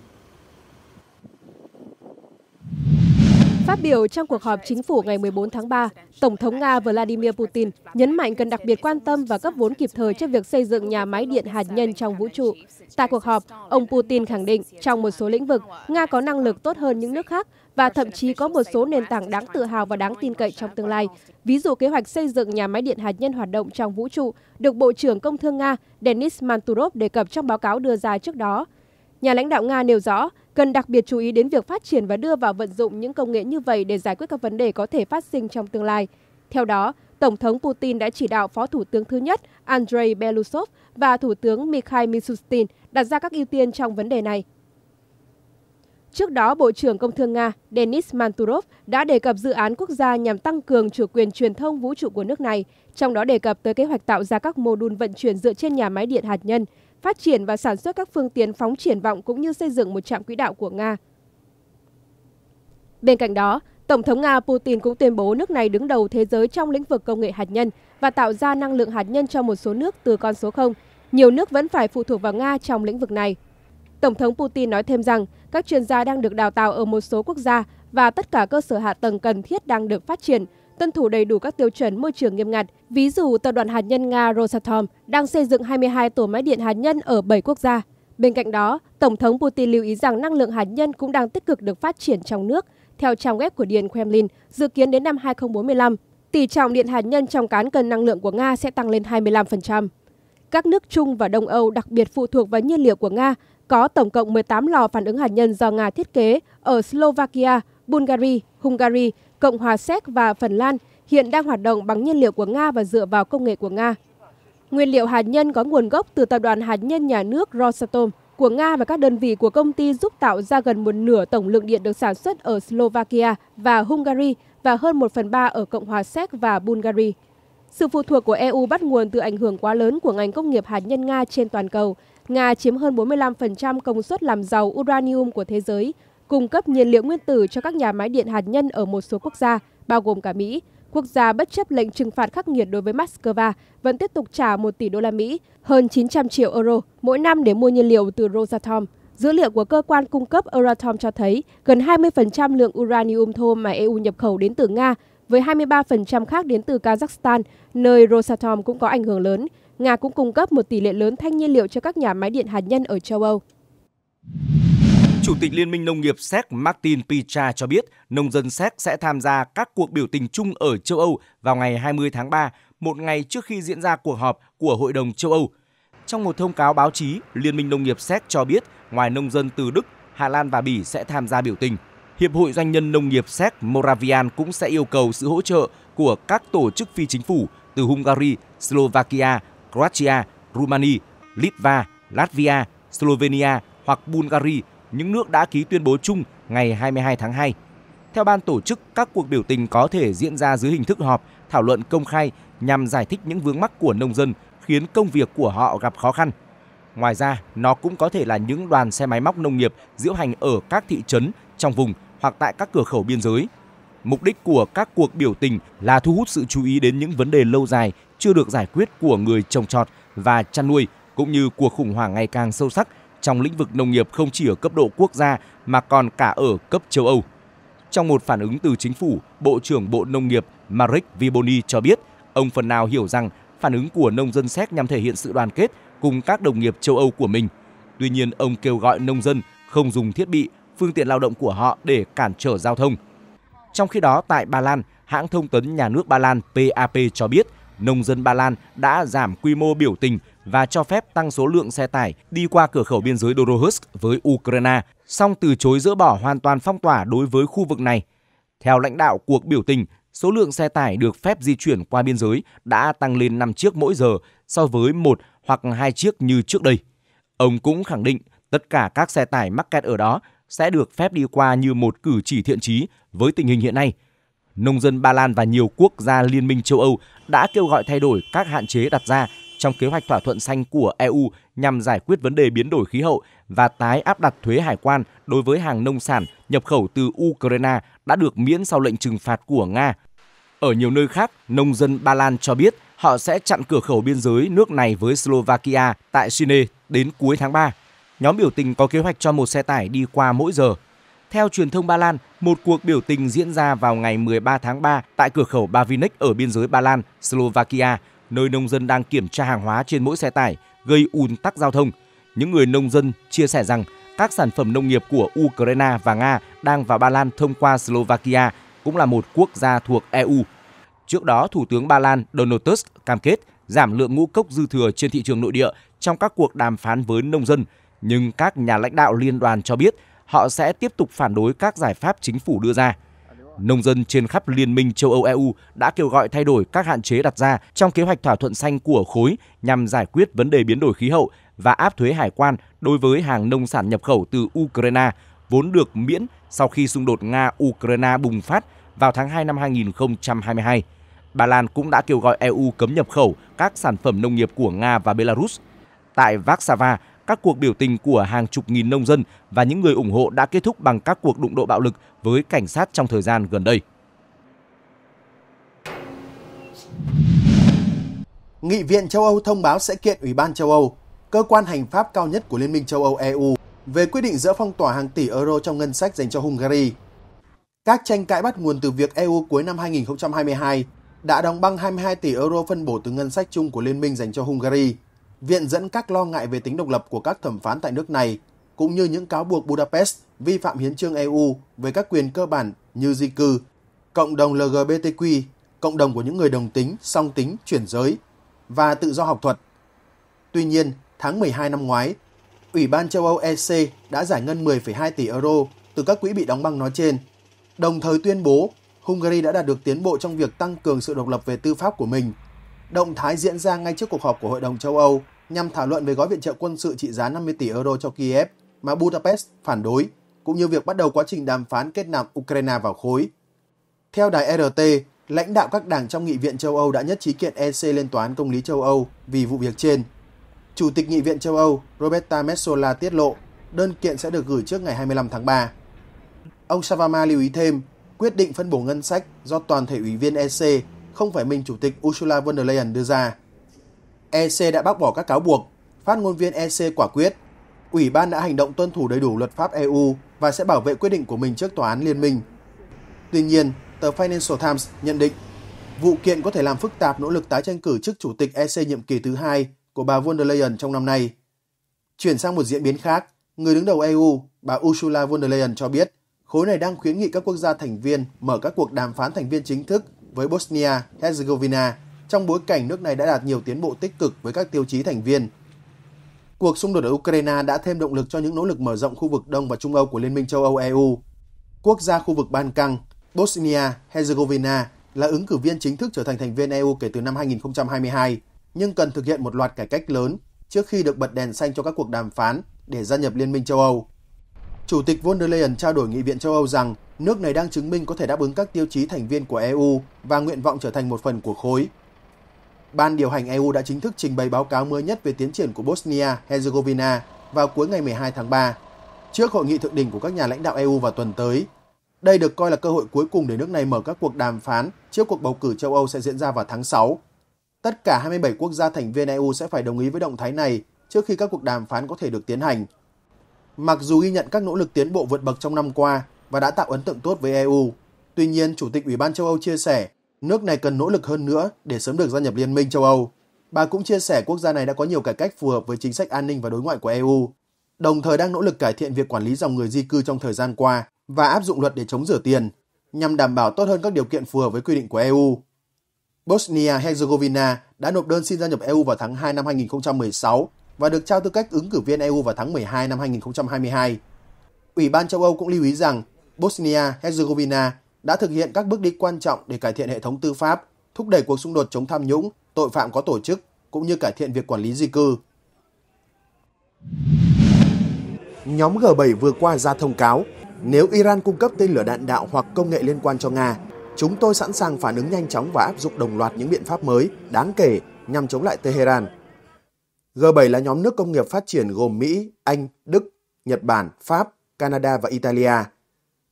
Phát biểu trong cuộc họp chính phủ ngày 14 tháng 3, Tổng thống Nga Vladimir Putin nhấn mạnh cần đặc biệt quan tâm và cấp vốn kịp thời cho việc xây dựng nhà máy điện hạt nhân trong vũ trụ. Tại cuộc họp, ông Putin khẳng định trong một số lĩnh vực, Nga có năng lực tốt hơn những nước khác và thậm chí có một số nền tảng đáng tự hào và đáng tin cậy trong tương lai. Ví dụ kế hoạch xây dựng nhà máy điện hạt nhân hoạt động trong vũ trụ được Bộ trưởng Công thương Nga Denis Manturov đề cập trong báo cáo đưa ra trước đó. Nhà lãnh đạo Nga nêu rõ, cần đặc biệt chú ý đến việc phát triển và đưa vào vận dụng những công nghệ như vậy để giải quyết các vấn đề có thể phát sinh trong tương lai. Theo đó, Tổng thống Putin đã chỉ đạo Phó Thủ tướng thứ nhất Andrei Belousov và Thủ tướng Mikhail Mishustin đặt ra các ưu tiên trong vấn đề này. Trước đó, Bộ trưởng Công thương Nga Denis Manturov đã đề cập dự án quốc gia nhằm tăng cường chủ quyền truyền thông vũ trụ của nước này, trong đó đề cập tới kế hoạch tạo ra các mô đun vận chuyển dựa trên nhà máy điện hạt nhân, phát triển và sản xuất các phương tiện phóng triển vọng cũng như xây dựng một trạm quỹ đạo của Nga. Bên cạnh đó, Tổng thống Nga Putin cũng tuyên bố nước này đứng đầu thế giới trong lĩnh vực công nghệ hạt nhân và tạo ra năng lượng hạt nhân cho một số nước từ con số 0. Nhiều nước vẫn phải phụ thuộc vào Nga trong lĩnh vực này. Tổng thống Putin nói thêm rằng, các chuyên gia đang được đào tạo ở một số quốc gia và tất cả cơ sở hạ tầng cần thiết đang được phát triển, tuân thủ đầy đủ các tiêu chuẩn môi trường nghiêm ngặt. Ví dụ, tập đoàn hạt nhân Nga Rosatom đang xây dựng 22 tổ máy điện hạt nhân ở 7 quốc gia. Bên cạnh đó, Tổng thống Putin lưu ý rằng năng lượng hạt nhân cũng đang tích cực được phát triển trong nước. Theo trang web của Điện Kremlin, dự kiến đến năm 2045, tỷ trọng điện hạt nhân trong cán cân năng lượng của Nga sẽ tăng lên 25%. Các nước Trung và Đông Âu đặc biệt phụ thuộc vào nhiên liệu của Nga có tổng cộng 18 lò phản ứng hạt nhân do Nga thiết kế ở Slovakia, Bulgaria, Hungary, Cộng hòa Séc và Phần Lan hiện đang hoạt động bằng nhiên liệu của Nga và dựa vào công nghệ của Nga. Nguyên liệu hạt nhân có nguồn gốc từ tập đoàn hạt nhân nhà nước Rosatom của Nga và các đơn vị của công ty giúp tạo ra gần một nửa tổng lượng điện được sản xuất ở Slovakia và Hungary và hơn 1 phần 3 ở Cộng hòa Séc và Bulgaria. Sự phụ thuộc của EU bắt nguồn từ ảnh hưởng quá lớn của ngành công nghiệp hạt nhân Nga trên toàn cầu – Nga chiếm hơn 45% công suất làm giàu uranium của thế giới, cung cấp nhiên liệu nguyên tử cho các nhà máy điện hạt nhân ở một số quốc gia, bao gồm cả Mỹ. Quốc gia bất chấp lệnh trừng phạt khắc nghiệt đối với Moscow vẫn tiếp tục trả 1 tỷ đô la Mỹ, hơn 900 triệu euro mỗi năm để mua nhiên liệu từ Rosatom. Dữ liệu của cơ quan cung cấp Euratom cho thấy gần 20% lượng uranium thô mà EU nhập khẩu đến từ Nga, với 23% khác đến từ Kazakhstan, nơi Rosatom cũng có ảnh hưởng lớn. Nga cũng cung cấp một tỷ lệ lớn thanh nhiên liệu cho các nhà máy điện hạt nhân ở châu Âu. Chủ tịch Liên minh Nông nghiệp Séc Martin Picha cho biết nông dân Séc sẽ tham gia các cuộc biểu tình chung ở châu Âu vào ngày 20 tháng 3, một ngày trước khi diễn ra cuộc họp của Hội đồng châu Âu. Trong một thông cáo báo chí, Liên minh Nông nghiệp Séc cho biết ngoài nông dân từ Đức, Hà Lan và Bỉ sẽ tham gia biểu tình. Hiệp hội Doanh nhân Nông nghiệp Séc Moravian cũng sẽ yêu cầu sự hỗ trợ của các tổ chức phi chính phủ từ Hungary, Slovakia Croatia, Romania, Litva, Latvia, Slovenia hoặc Bulgaria, những nước đã ký tuyên bố chung ngày 22 tháng 2. Theo ban tổ chức, các cuộc biểu tình có thể diễn ra dưới hình thức họp, thảo luận công khai nhằm giải thích những vướng mắc của nông dân khiến công việc của họ gặp khó khăn. Ngoài ra, nó cũng có thể là những đoàn xe máy móc nông nghiệp diễu hành ở các thị trấn, trong vùng hoặc tại các cửa khẩu biên giới. Mục đích của các cuộc biểu tình là thu hút sự chú ý đến những vấn đề lâu dài chưa được giải quyết của người trồng trọt và chăn nuôi, cũng như cuộc khủng hoảng ngày càng sâu sắc trong lĩnh vực nông nghiệp không chỉ ở cấp độ quốc gia mà còn cả ở cấp châu Âu. Trong một phản ứng từ chính phủ, Bộ trưởng Bộ Nông nghiệp Marek Viboni cho biết, ông phần nào hiểu rằng phản ứng của nông dân Séc nhằm thể hiện sự đoàn kết cùng các đồng nghiệp châu Âu của mình. Tuy nhiên, ông kêu gọi nông dân không dùng thiết bị, phương tiện lao động của họ để cản trở giao thông – trong khi đó, tại Ba Lan, hãng thông tấn nhà nước Ba Lan PAP cho biết nông dân Ba Lan đã giảm quy mô biểu tình và cho phép tăng số lượng xe tải đi qua cửa khẩu biên giới Dorohusk với Ukraine, song từ chối dỡ bỏ hoàn toàn phong tỏa đối với khu vực này. Theo lãnh đạo cuộc biểu tình, số lượng xe tải được phép di chuyển qua biên giới đã tăng lên 5 chiếc mỗi giờ so với một hoặc hai chiếc như trước đây. Ông cũng khẳng định tất cả các xe tải mắc kẹt ở đó sẽ được phép đi qua như một cử chỉ thiện trí với tình hình hiện nay. Nông dân Ba Lan và nhiều quốc gia Liên minh châu Âu đã kêu gọi thay đổi các hạn chế đặt ra trong kế hoạch thỏa thuận xanh của EU nhằm giải quyết vấn đề biến đổi khí hậu và tái áp đặt thuế hải quan đối với hàng nông sản nhập khẩu từ Ukraine đã được miễn sau lệnh trừng phạt của Nga. Ở nhiều nơi khác, nông dân Ba Lan cho biết họ sẽ chặn cửa khẩu biên giới nước này với Slovakia tại Sine đến cuối tháng 3 nhóm biểu tình có kế hoạch cho một xe tải đi qua mỗi giờ. Theo truyền thông Ba Lan, một cuộc biểu tình diễn ra vào ngày 13 tháng 3 tại cửa khẩu Bavinek ở biên giới Ba Lan, Slovakia, nơi nông dân đang kiểm tra hàng hóa trên mỗi xe tải, gây ùn tắc giao thông. Những người nông dân chia sẻ rằng các sản phẩm nông nghiệp của Ukraine và Nga đang vào Ba Lan thông qua Slovakia, cũng là một quốc gia thuộc EU. Trước đó, Thủ tướng Ba Lan Donald Tusk cam kết giảm lượng ngũ cốc dư thừa trên thị trường nội địa trong các cuộc đàm phán với nông dân – nhưng các nhà lãnh đạo liên đoàn cho biết họ sẽ tiếp tục phản đối các giải pháp chính phủ đưa ra. Nông dân trên khắp Liên minh châu Âu EU đã kêu gọi thay đổi các hạn chế đặt ra trong kế hoạch thỏa thuận xanh của khối nhằm giải quyết vấn đề biến đổi khí hậu và áp thuế hải quan đối với hàng nông sản nhập khẩu từ Ukraine, vốn được miễn sau khi xung đột Nga-Ukraine bùng phát vào tháng 2 năm 2022. Ba Lan cũng đã kêu gọi EU cấm nhập khẩu các sản phẩm nông nghiệp của Nga và Belarus. Tại Warsaw, các cuộc biểu tình của hàng chục nghìn nông dân và những người ủng hộ đã kết thúc bằng các cuộc đụng độ bạo lực với cảnh sát trong thời gian gần đây. Nghị viện châu Âu thông báo sẽ kiện Ủy ban châu Âu, cơ quan hành pháp cao nhất của Liên minh châu Âu EU, về quyết định dỡ phong tỏa hàng tỷ euro trong ngân sách dành cho Hungary. Các tranh cãi bắt nguồn từ việc EU cuối năm 2022 đã đóng băng 22 tỷ euro phân bổ từ ngân sách chung của Liên minh dành cho Hungary viện dẫn các lo ngại về tính độc lập của các thẩm phán tại nước này, cũng như những cáo buộc Budapest vi phạm hiến trương EU về các quyền cơ bản như di cư, cộng đồng LGBTQ, cộng đồng của những người đồng tính, song tính, chuyển giới và tự do học thuật. Tuy nhiên, tháng 12 năm ngoái, Ủy ban châu Âu EC đã giải ngân 10,2 tỷ euro từ các quỹ bị đóng băng nói trên, đồng thời tuyên bố Hungary đã đạt được tiến bộ trong việc tăng cường sự độc lập về tư pháp của mình. Động thái diễn ra ngay trước cuộc họp của Hội đồng châu Âu nhằm thảo luận về gói viện trợ quân sự trị giá 50 tỷ euro cho Kiev mà Budapest phản đối, cũng như việc bắt đầu quá trình đàm phán kết nạp Ukraine vào khối. Theo đài RT, lãnh đạo các đảng trong Nghị viện châu Âu đã nhất trí kiện EC lên Tòa án Công lý châu Âu vì vụ việc trên. Chủ tịch Nghị viện châu Âu Roberta Metsola tiết lộ đơn kiện sẽ được gửi trước ngày 25 tháng 3. Ông Savama lưu ý thêm, quyết định phân bổ ngân sách do toàn thể ủy viên EC không phải mình Chủ tịch Ursula von der Leyen đưa ra EC đã bác bỏ các cáo buộc, phát ngôn viên EC quả quyết. Ủy ban đã hành động tuân thủ đầy đủ luật pháp EU và sẽ bảo vệ quyết định của mình trước tòa án liên minh. Tuy nhiên, tờ Financial Times nhận định vụ kiện có thể làm phức tạp nỗ lực tái tranh cử chức chủ tịch EC nhiệm kỳ thứ hai của bà von der Leyen trong năm nay. Chuyển sang một diễn biến khác, người đứng đầu EU, bà Ursula von der Leyen cho biết khối này đang khuyến nghị các quốc gia thành viên mở các cuộc đàm phán thành viên chính thức với Bosnia-Herzegovina trong bối cảnh nước này đã đạt nhiều tiến bộ tích cực với các tiêu chí thành viên. Cuộc xung đột ở Ukraine đã thêm động lực cho những nỗ lực mở rộng khu vực Đông và Trung Âu của Liên minh châu Âu EU. Quốc gia khu vực Ban Căng, Bosnia, Herzegovina là ứng cử viên chính thức trở thành thành viên EU kể từ năm 2022, nhưng cần thực hiện một loạt cải cách lớn trước khi được bật đèn xanh cho các cuộc đàm phán để gia nhập Liên minh châu Âu. Chủ tịch von der Leyen trao đổi Nghị viện châu Âu rằng nước này đang chứng minh có thể đáp ứng các tiêu chí thành viên của EU và nguyện vọng trở thành một phần của khối Ban điều hành EU đã chính thức trình bày báo cáo mới nhất về tiến triển của Bosnia-Herzegovina vào cuối ngày 12 tháng 3, trước hội nghị thượng đỉnh của các nhà lãnh đạo EU vào tuần tới. Đây được coi là cơ hội cuối cùng để nước này mở các cuộc đàm phán trước cuộc bầu cử châu Âu sẽ diễn ra vào tháng 6. Tất cả 27 quốc gia thành viên EU sẽ phải đồng ý với động thái này trước khi các cuộc đàm phán có thể được tiến hành. Mặc dù ghi nhận các nỗ lực tiến bộ vượt bậc trong năm qua và đã tạo ấn tượng tốt với EU, tuy nhiên Chủ tịch Ủy ban châu Âu chia sẻ Nước này cần nỗ lực hơn nữa để sớm được gia nhập Liên minh châu Âu. Bà cũng chia sẻ quốc gia này đã có nhiều cải cách phù hợp với chính sách an ninh và đối ngoại của EU, đồng thời đang nỗ lực cải thiện việc quản lý dòng người di cư trong thời gian qua và áp dụng luật để chống rửa tiền, nhằm đảm bảo tốt hơn các điều kiện phù hợp với quy định của EU. Bosnia-Herzegovina đã nộp đơn xin gia nhập EU vào tháng 2 năm 2016 và được trao tư cách ứng cử viên EU vào tháng 12 năm 2022. Ủy ban châu Âu cũng lưu ý rằng Bosnia-Herzegovina đã thực hiện các bước đi quan trọng để cải thiện hệ thống tư pháp, thúc đẩy cuộc xung đột chống tham nhũng, tội phạm có tổ chức cũng như cải thiện việc quản lý di cư. Nhóm G7 vừa qua ra thông cáo, nếu Iran cung cấp tên lửa đạn đạo hoặc công nghệ liên quan cho Nga, chúng tôi sẵn sàng phản ứng nhanh chóng và áp dụng đồng loạt những biện pháp mới đáng kể nhằm chống lại Tehran. G7 là nhóm nước công nghiệp phát triển gồm Mỹ, Anh, Đức, Nhật Bản, Pháp, Canada và Italia –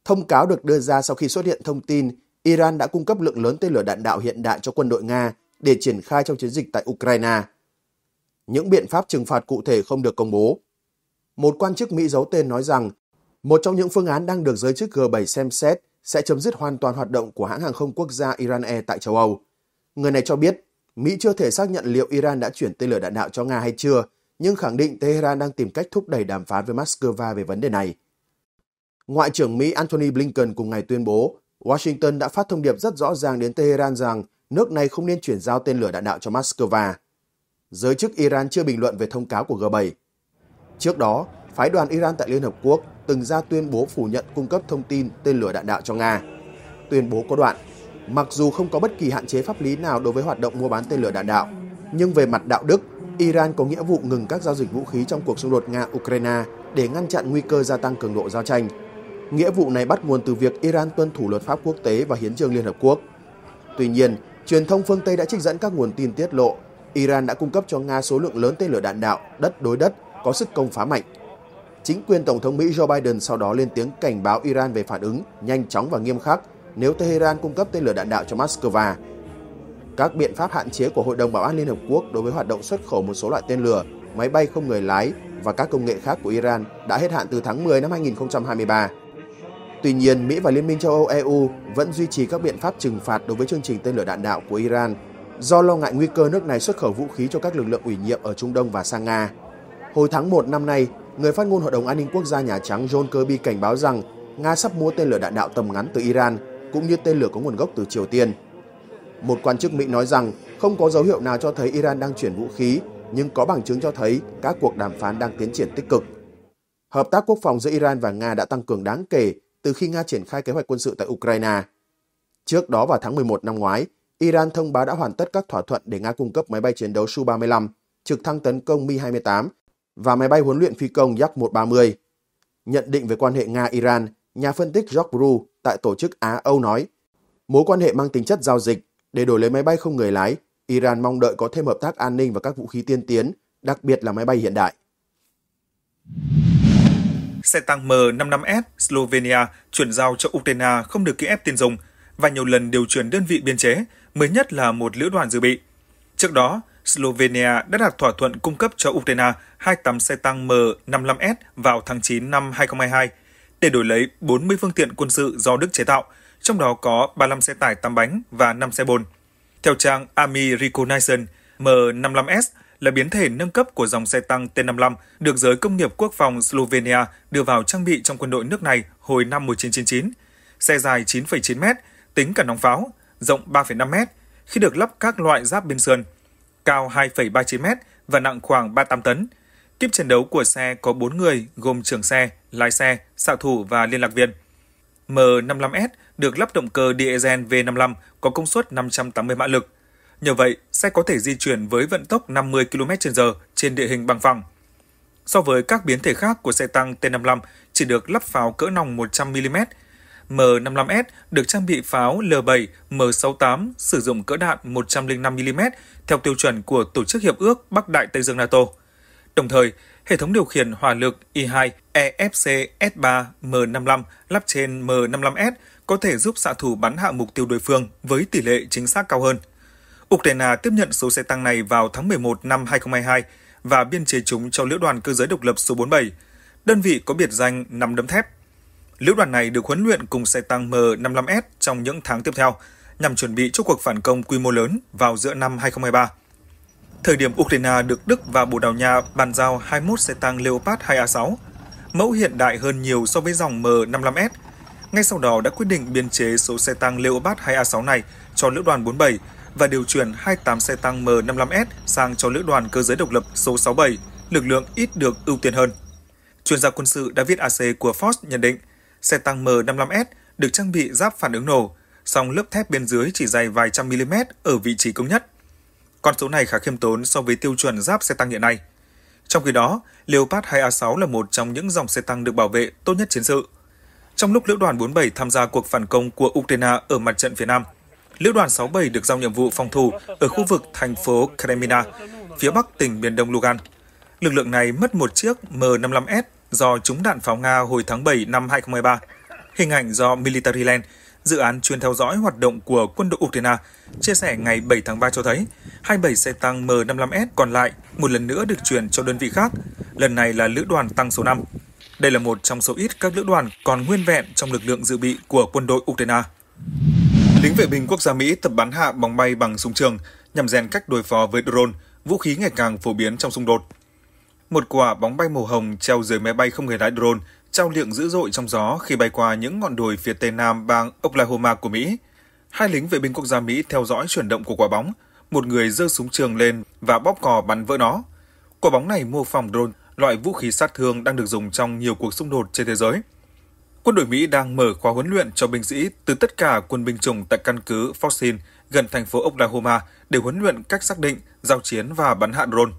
Thông cáo được đưa ra sau khi xuất hiện thông tin Iran đã cung cấp lượng lớn tên lửa đạn đạo hiện đại cho quân đội Nga để triển khai trong chiến dịch tại Ukraine. Những biện pháp trừng phạt cụ thể không được công bố. Một quan chức Mỹ giấu tên nói rằng một trong những phương án đang được giới chức G7 xem xét sẽ chấm dứt hoàn toàn hoạt động của hãng hàng không quốc gia Iran Air tại châu Âu. Người này cho biết Mỹ chưa thể xác nhận liệu Iran đã chuyển tên lửa đạn đạo cho Nga hay chưa, nhưng khẳng định Tehran đang tìm cách thúc đẩy đàm phán với Moscow về vấn đề này. Ngoại trưởng Mỹ Antony Blinken cùng ngày tuyên bố Washington đã phát thông điệp rất rõ ràng đến Tehran rằng nước này không nên chuyển giao tên lửa đạn đạo cho Moscow. Giới chức Iran chưa bình luận về thông cáo của G7. Trước đó, phái đoàn Iran tại Liên Hợp Quốc từng ra tuyên bố phủ nhận cung cấp thông tin tên lửa đạn đạo cho Nga. Tuyên bố có đoạn, mặc dù không có bất kỳ hạn chế pháp lý nào đối với hoạt động mua bán tên lửa đạn đạo, nhưng về mặt đạo đức, Iran có nghĩa vụ ngừng các giao dịch vũ khí trong cuộc xung đột Nga-Ukraine để ngăn chặn nguy cơ gia tăng cường độ giao tranh Nghĩa vụ này bắt nguồn từ việc Iran tuân thủ luật pháp quốc tế và hiến trương Liên Hợp Quốc. Tuy nhiên, truyền thông phương Tây đã trích dẫn các nguồn tin tiết lộ Iran đã cung cấp cho Nga số lượng lớn tên lửa đạn đạo, đất đối đất, có sức công phá mạnh. Chính quyền Tổng thống Mỹ Joe Biden sau đó lên tiếng cảnh báo Iran về phản ứng nhanh chóng và nghiêm khắc nếu Tehran cung cấp tên lửa đạn đạo cho Moscow. Các biện pháp hạn chế của Hội đồng Bảo an Liên Hợp Quốc đối với hoạt động xuất khẩu một số loại tên lửa, máy bay không người lái và các công nghệ khác của Iran đã hết hạn từ tháng 10 năm 2023. Tuy nhiên, Mỹ và Liên minh châu Âu EU vẫn duy trì các biện pháp trừng phạt đối với chương trình tên lửa đạn đạo của Iran do lo ngại nguy cơ nước này xuất khẩu vũ khí cho các lực lượng ủy nhiệm ở Trung Đông và sang Nga. Hồi tháng 1 năm nay, người phát ngôn Hội đồng An ninh Quốc gia Nhà Trắng John Kirby cảnh báo rằng Nga sắp mua tên lửa đạn đạo tầm ngắn từ Iran cũng như tên lửa có nguồn gốc từ Triều Tiên. Một quan chức Mỹ nói rằng không có dấu hiệu nào cho thấy Iran đang chuyển vũ khí, nhưng có bằng chứng cho thấy các cuộc đàm phán đang tiến triển tích cực. Hợp tác quốc phòng giữa Iran và Nga đã tăng cường đáng kể từ khi Nga triển khai kế hoạch quân sự tại Ukraine. Trước đó vào tháng 11 năm ngoái, Iran thông báo đã hoàn tất các thỏa thuận để Nga cung cấp máy bay chiến đấu Su-35, trực thăng tấn công Mi-28 và máy bay huấn luyện phi công Yak-130. Nhận định về quan hệ Nga-Iran, nhà phân tích Jacques Bru tại Tổ chức Á-Âu nói, mối quan hệ mang tính chất giao dịch để đổi lấy máy bay không người lái, Iran mong đợi có thêm hợp tác an ninh và các vũ khí tiên tiến, đặc biệt là máy bay hiện đại xe tăng M55S Slovenia chuyển giao cho Ukraine không được ký ép tiền dùng và nhiều lần điều chuyển đơn vị biên chế, mới nhất là một lữ đoàn dự bị. Trước đó, Slovenia đã đạt thỏa thuận cung cấp cho Ukraine 28 xe tăng M55S vào tháng 9 năm 2022 để đổi lấy 40 phương tiện quân sự do Đức chế tạo, trong đó có 35 xe tải 8 bánh và 5 xe bồn. Theo trang Army Recognition M55S là biến thể nâng cấp của dòng xe tăng T-55 được giới công nghiệp quốc phòng Slovenia đưa vào trang bị trong quân đội nước này hồi năm 1999. Xe dài 9,9 m, tính cả nòng pháo, rộng 3,5 m khi được lắp các loại giáp biên sườn, cao 2,39 m và nặng khoảng 38 tấn. Kiếp chiến đấu của xe có 4 người gồm trưởng xe, lái xe, xạ thủ và liên lạc viên. M55S được lắp động cơ diesel V55 có công suất 580 mã lực, Nhờ vậy, xe có thể di chuyển với vận tốc 50 km/h trên địa hình bằng phẳng. So với các biến thể khác của xe tăng T-55 chỉ được lắp pháo cỡ nòng 100mm, M55S được trang bị pháo L7 M68 sử dụng cỡ đạn 105mm theo tiêu chuẩn của Tổ chức Hiệp ước Bắc Đại Tây Dương NATO. Đồng thời, hệ thống điều khiển hỏa lực I-2 EFC S-3 M55 lắp trên M55S có thể giúp xạ thủ bắn hạ mục tiêu đối phương với tỷ lệ chính xác cao hơn. Ukraine tiếp nhận số xe tăng này vào tháng 11 năm 2022 và biên chế chúng cho Lữ đoàn Cơ giới Độc lập số 47, đơn vị có biệt danh nằm đấm thép. Lữ đoàn này được huấn luyện cùng xe tăng M55S trong những tháng tiếp theo, nhằm chuẩn bị cho cuộc phản công quy mô lớn vào giữa năm 2023. Thời điểm Ukraine được Đức và Bồ Đào Nha bàn giao 21 xe tăng Leopard 2A6, mẫu hiện đại hơn nhiều so với dòng M55S. Ngay sau đó đã quyết định biên chế số xe tăng Leopard 2A6 này cho Lữ đoàn 47 và điều chuyển 28 xe tăng M55S sang cho lữ đoàn cơ giới độc lập số 67, lực lượng ít được ưu tiên hơn. Chuyên gia quân sự David AC của Ford nhận định, xe tăng M55S được trang bị giáp phản ứng nổ, song lớp thép bên dưới chỉ dày vài trăm mm ở vị trí cứng nhất. Con số này khá khiêm tốn so với tiêu chuẩn giáp xe tăng hiện nay. Trong khi đó, Leopard 2A6 là một trong những dòng xe tăng được bảo vệ tốt nhất chiến sự. Trong lúc lữ đoàn 47 tham gia cuộc phản công của Ukraine ở mặt trận phía Nam – Lữ đoàn 67 được giao nhiệm vụ phòng thủ ở khu vực thành phố Kremina, phía bắc tỉnh miền đông Lugan. Lực lượng này mất một chiếc M55S do trúng đạn pháo Nga hồi tháng 7 năm 2023. Hình ảnh do Military Land, dự án chuyên theo dõi hoạt động của quân đội Ukraine, chia sẻ ngày 7 tháng 3 cho thấy 27 xe tăng M55S còn lại một lần nữa được chuyển cho đơn vị khác, lần này là lữ đoàn tăng số 5. Đây là một trong số ít các lữ đoàn còn nguyên vẹn trong lực lượng dự bị của quân đội Ukraine. Lính vệ binh quốc gia Mỹ tập bắn hạ bóng bay bằng súng trường nhằm rèn cách đối phó với drone, vũ khí ngày càng phổ biến trong xung đột. Một quả bóng bay màu hồng treo dưới máy bay không người lái drone trao liệng dữ dội trong gió khi bay qua những ngọn đồi phía tây nam bang Oklahoma của Mỹ. Hai lính vệ binh quốc gia Mỹ theo dõi chuyển động của quả bóng, một người giơ súng trường lên và bóp cò bắn vỡ nó. Quả bóng này mô phỏng drone, loại vũ khí sát thương đang được dùng trong nhiều cuộc xung đột trên thế giới quân đội Mỹ đang mở khóa huấn luyện cho binh sĩ từ tất cả quân binh chủng tại căn cứ Fort Sill gần thành phố Oklahoma để huấn luyện cách xác định, giao chiến và bắn hạ drone.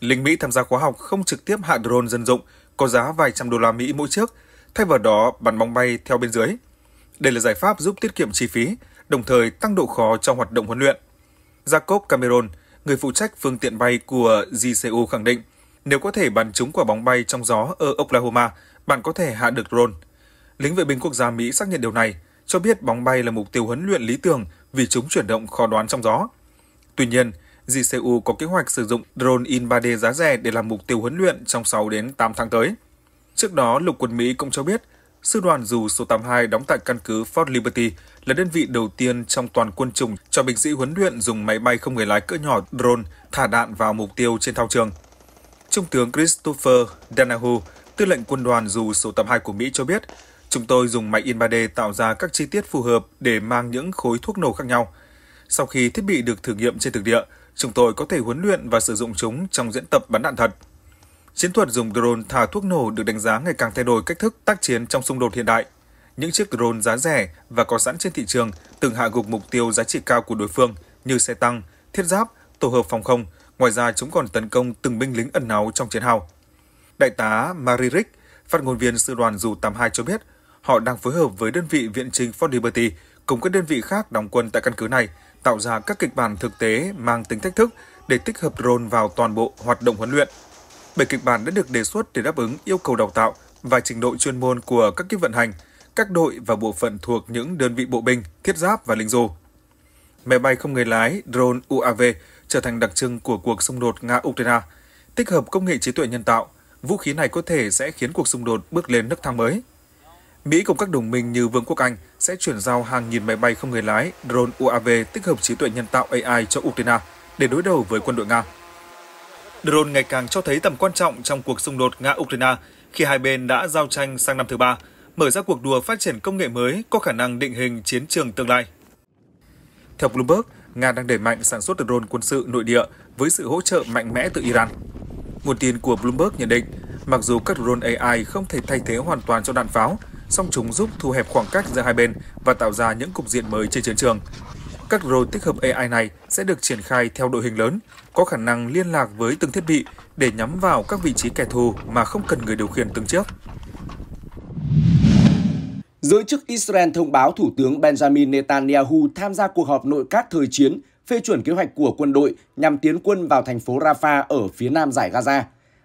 Lính Mỹ tham gia khóa học không trực tiếp hạ drone dân dụng, có giá vài trăm đô la Mỹ mỗi chiếc, thay vào đó bắn bóng bay theo bên dưới. Đây là giải pháp giúp tiết kiệm chi phí, đồng thời tăng độ khó trong hoạt động huấn luyện. Jacob Cameron, người phụ trách phương tiện bay của GCU khẳng định, nếu có thể bắn trúng quả bóng bay trong gió ở Oklahoma, bạn có thể hạ được drone – Lính vệ binh quốc gia Mỹ xác nhận điều này, cho biết bóng bay là mục tiêu huấn luyện lý tưởng vì chúng chuyển động khó đoán trong gió. Tuy nhiên, JCU có kế hoạch sử dụng drone in 3D giá rẻ để làm mục tiêu huấn luyện trong 6 đến 8 tháng tới. Trước đó, Lục quân Mỹ cũng cho biết, sư đoàn dù số 82 đóng tại căn cứ Fort Liberty là đơn vị đầu tiên trong toàn quân chủng cho binh sĩ huấn luyện dùng máy bay không người lái cỡ nhỏ drone thả đạn vào mục tiêu trên thao trường. Trung tướng Christopher Donahue, tư lệnh quân đoàn dù số 82 của Mỹ cho biết, Chúng tôi dùng máy in 3D tạo ra các chi tiết phù hợp để mang những khối thuốc nổ khác nhau. Sau khi thiết bị được thử nghiệm trên thực địa, chúng tôi có thể huấn luyện và sử dụng chúng trong diễn tập bắn đạn thật. Chiến thuật dùng drone thả thuốc nổ được đánh giá ngày càng thay đổi cách thức tác chiến trong xung đột hiện đại. Những chiếc drone giá rẻ và có sẵn trên thị trường từng hạ gục mục tiêu giá trị cao của đối phương như xe tăng, thiết giáp, tổ hợp phòng không. Ngoài ra, chúng còn tấn công từng binh lính ẩn náu trong chiến hào. Đại tá Maririk, phát ngôn viên sư đoàn Dù-82 cho biết, họ đang phối hợp với đơn vị Viện trình for Liberty cùng các đơn vị khác đóng quân tại căn cứ này, tạo ra các kịch bản thực tế mang tính thách thức để tích hợp drone vào toàn bộ hoạt động huấn luyện. Bảy kịch bản đã được đề xuất để đáp ứng yêu cầu đào tạo và trình độ chuyên môn của các kiếp vận hành, các đội và bộ phận thuộc những đơn vị bộ binh, thiết giáp và linh dù. Máy bay không người lái drone UAV trở thành đặc trưng của cuộc xung đột Nga-Ukraine. Tích hợp công nghệ trí tuệ nhân tạo, vũ khí này có thể sẽ khiến cuộc xung đột bước lên nước thang mới. Mỹ cùng các đồng minh như Vương quốc Anh sẽ chuyển giao hàng nghìn máy bay không người lái, drone UAV tích hợp trí tuệ nhân tạo AI cho Ukraine để đối đầu với quân đội Nga. Drone ngày càng cho thấy tầm quan trọng trong cuộc xung đột Nga-Ukraine khi hai bên đã giao tranh sang năm thứ ba, mở ra cuộc đua phát triển công nghệ mới có khả năng định hình chiến trường tương lai. Theo Bloomberg, Nga đang đẩy mạnh sản xuất drone quân sự nội địa với sự hỗ trợ mạnh mẽ từ Iran. Nguồn tin của Bloomberg nhận định, mặc dù các drone AI không thể thay thế hoàn toàn cho đạn pháo, song chúng giúp thu hẹp khoảng cách giữa hai bên và tạo ra những cục diện mới trên chiến trường. Các drone tích hợp AI này sẽ được triển khai theo đội hình lớn, có khả năng liên lạc với từng thiết bị để nhắm vào các vị trí kẻ thù mà không cần người điều khiển từng chiếc. Giới chức Israel thông báo Thủ tướng Benjamin Netanyahu tham gia cuộc họp nội các thời chiến phê chuẩn kế hoạch của quân đội nhằm tiến quân vào thành phố Rafah ở phía nam giải Gaza.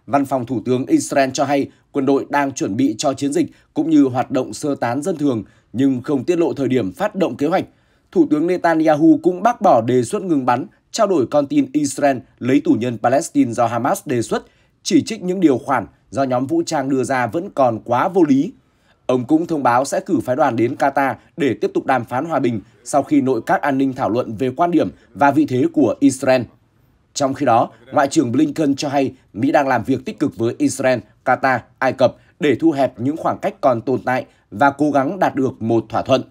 Văn phòng Thủ tướng Israel cho hay quân đội đang chuẩn bị cho chiến dịch cũng như hoạt động sơ tán dân thường nhưng không tiết lộ thời điểm phát động kế hoạch. Thủ tướng Netanyahu cũng bác bỏ đề xuất ngừng bắn, trao đổi con tin Israel lấy tù nhân Palestine do Hamas đề xuất, chỉ trích những điều khoản do nhóm vũ trang đưa ra vẫn còn quá vô lý. Ông cũng thông báo sẽ cử phái đoàn đến Qatar để tiếp tục đàm phán hòa bình sau khi nội các an ninh thảo luận về quan điểm và vị thế của Israel. Trong khi đó, Ngoại trưởng Blinken cho hay Mỹ đang làm việc tích cực với Israel, Qatar, Ai Cập để thu hẹp những khoảng cách còn tồn tại và cố gắng đạt được một thỏa thuận.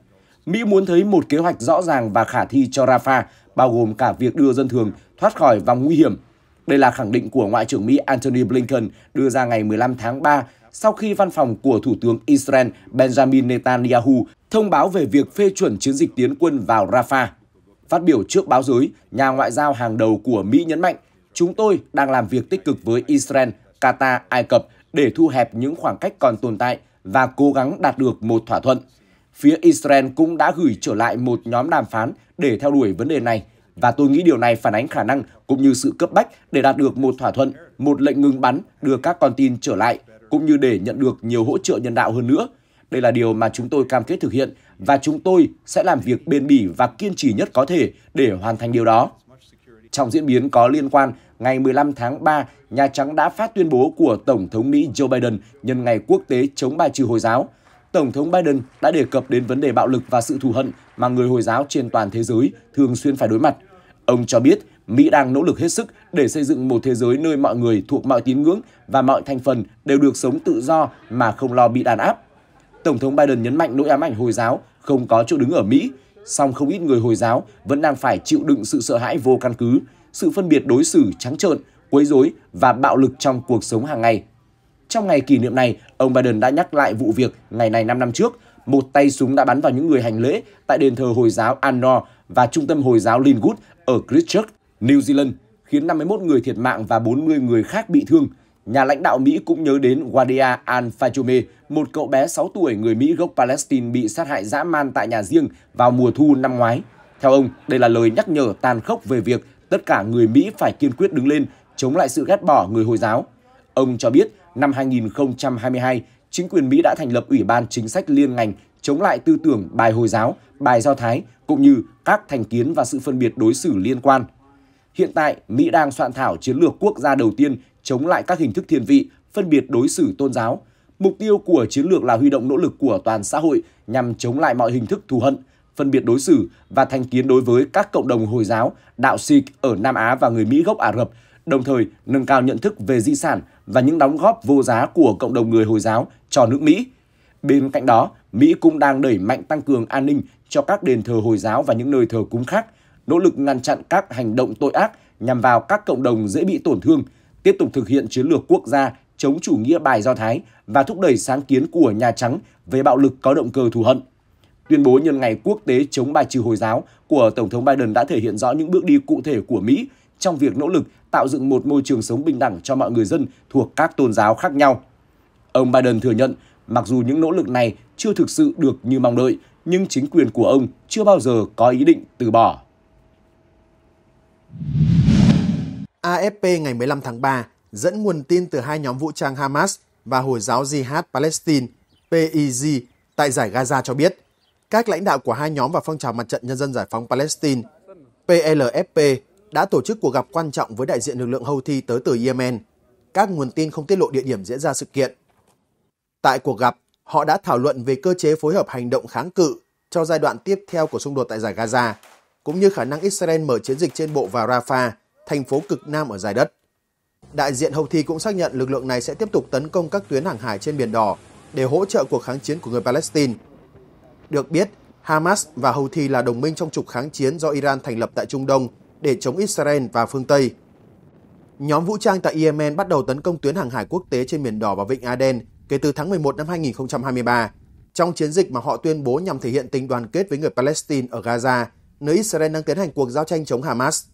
Mỹ muốn thấy một kế hoạch rõ ràng và khả thi cho Rafah, bao gồm cả việc đưa dân thường thoát khỏi vòng nguy hiểm. Đây là khẳng định của Ngoại trưởng Mỹ Antony Blinken đưa ra ngày 15 tháng 3 sau khi văn phòng của Thủ tướng Israel Benjamin Netanyahu thông báo về việc phê chuẩn chiến dịch tiến quân vào Rafah. Phát biểu trước báo giới, nhà ngoại giao hàng đầu của Mỹ nhấn mạnh, chúng tôi đang làm việc tích cực với Israel, Qatar, Ai Cập để thu hẹp những khoảng cách còn tồn tại và cố gắng đạt được một thỏa thuận. Phía Israel cũng đã gửi trở lại một nhóm đàm phán để theo đuổi vấn đề này và tôi nghĩ điều này phản ánh khả năng cũng như sự cấp bách để đạt được một thỏa thuận, một lệnh ngừng bắn đưa các con tin trở lại, cũng như để nhận được nhiều hỗ trợ nhân đạo hơn nữa đây là điều mà chúng tôi cam kết thực hiện và chúng tôi sẽ làm việc bền bỉ và kiên trì nhất có thể để hoàn thành điều đó. Trong diễn biến có liên quan, ngày 15 tháng 3, Nhà Trắng đã phát tuyên bố của Tổng thống Mỹ Joe Biden nhân ngày quốc tế chống bài trừ Hồi giáo. Tổng thống Biden đã đề cập đến vấn đề bạo lực và sự thù hận mà người Hồi giáo trên toàn thế giới thường xuyên phải đối mặt. Ông cho biết Mỹ đang nỗ lực hết sức để xây dựng một thế giới nơi mọi người thuộc mọi tín ngưỡng và mọi thành phần đều được sống tự do mà không lo bị đàn áp. Tổng thống Biden nhấn mạnh nỗi ám ảnh Hồi giáo không có chỗ đứng ở Mỹ, song không ít người Hồi giáo vẫn đang phải chịu đựng sự sợ hãi vô căn cứ, sự phân biệt đối xử trắng trợn, quấy rối và bạo lực trong cuộc sống hàng ngày. Trong ngày kỷ niệm này, ông Biden đã nhắc lại vụ việc ngày này 5 năm trước, một tay súng đã bắn vào những người hành lễ tại đền thờ Hồi giáo Anor và trung tâm Hồi giáo Linwood ở Christchurch, New Zealand, khiến 51 người thiệt mạng và 40 người khác bị thương – Nhà lãnh đạo Mỹ cũng nhớ đến Wadia Al-Fayumi, một cậu bé 6 tuổi người Mỹ gốc Palestine bị sát hại dã man tại nhà riêng vào mùa thu năm ngoái. Theo ông, đây là lời nhắc nhở tàn khốc về việc tất cả người Mỹ phải kiên quyết đứng lên chống lại sự ghét bỏ người Hồi giáo. Ông cho biết, năm 2022, chính quyền Mỹ đã thành lập Ủy ban Chính sách Liên ngành chống lại tư tưởng bài Hồi giáo, bài Do Thái, cũng như các thành kiến và sự phân biệt đối xử liên quan. Hiện tại, Mỹ đang soạn thảo chiến lược quốc gia đầu tiên chống lại các hình thức thiên vị, phân biệt đối xử tôn giáo. Mục tiêu của chiến lược là huy động nỗ lực của toàn xã hội nhằm chống lại mọi hình thức thù hận, phân biệt đối xử và thành kiến đối với các cộng đồng Hồi giáo, đạo Sikh ở Nam Á và người Mỹ gốc Ả Rập, đồng thời nâng cao nhận thức về di sản và những đóng góp vô giá của cộng đồng người Hồi giáo cho nước Mỹ. Bên cạnh đó, Mỹ cũng đang đẩy mạnh tăng cường an ninh cho các đền thờ Hồi giáo và những nơi thờ cúng khác, nỗ lực ngăn chặn các hành động tội ác nhằm vào các cộng đồng dễ bị tổn thương – tiếp tục thực hiện chiến lược quốc gia chống chủ nghĩa bài Do Thái và thúc đẩy sáng kiến của Nhà Trắng về bạo lực có động cơ thù hận. Tuyên bố nhân ngày quốc tế chống bài trừ Hồi giáo của Tổng thống Biden đã thể hiện rõ những bước đi cụ thể của Mỹ trong việc nỗ lực tạo dựng một môi trường sống bình đẳng cho mọi người dân thuộc các tôn giáo khác nhau. Ông Biden thừa nhận, mặc dù những nỗ lực này chưa thực sự được như mong đợi, nhưng chính quyền của ông chưa bao giờ có ý định từ bỏ. AFP ngày 15 tháng 3 dẫn nguồn tin từ hai nhóm vũ trang Hamas và Hồi giáo Jihad Palestine PIG tại giải Gaza cho biết, các lãnh đạo của hai nhóm và phong trào mặt trận nhân dân giải phóng Palestine PLFP đã tổ chức cuộc gặp quan trọng với đại diện lực lượng Houthi tới từ Yemen. Các nguồn tin không tiết lộ địa điểm diễn ra sự kiện. Tại cuộc gặp, họ đã thảo luận về cơ chế phối hợp hành động kháng cự cho giai đoạn tiếp theo của xung đột tại giải Gaza, cũng như khả năng Israel mở chiến dịch trên bộ vào Rafah thành phố cực Nam ở dài đất. Đại diện Houthi cũng xác nhận lực lượng này sẽ tiếp tục tấn công các tuyến hàng hải trên Biển Đỏ để hỗ trợ cuộc kháng chiến của người Palestine. Được biết, Hamas và Houthi là đồng minh trong trục kháng chiến do Iran thành lập tại Trung Đông để chống Israel và phương Tây. Nhóm vũ trang tại Yemen bắt đầu tấn công tuyến hàng hải quốc tế trên Biển Đỏ và Vịnh Aden kể từ tháng 11 năm 2023, trong chiến dịch mà họ tuyên bố nhằm thể hiện tình đoàn kết với người Palestine ở Gaza, nơi Israel đang tiến hành cuộc giao tranh chống Hamas.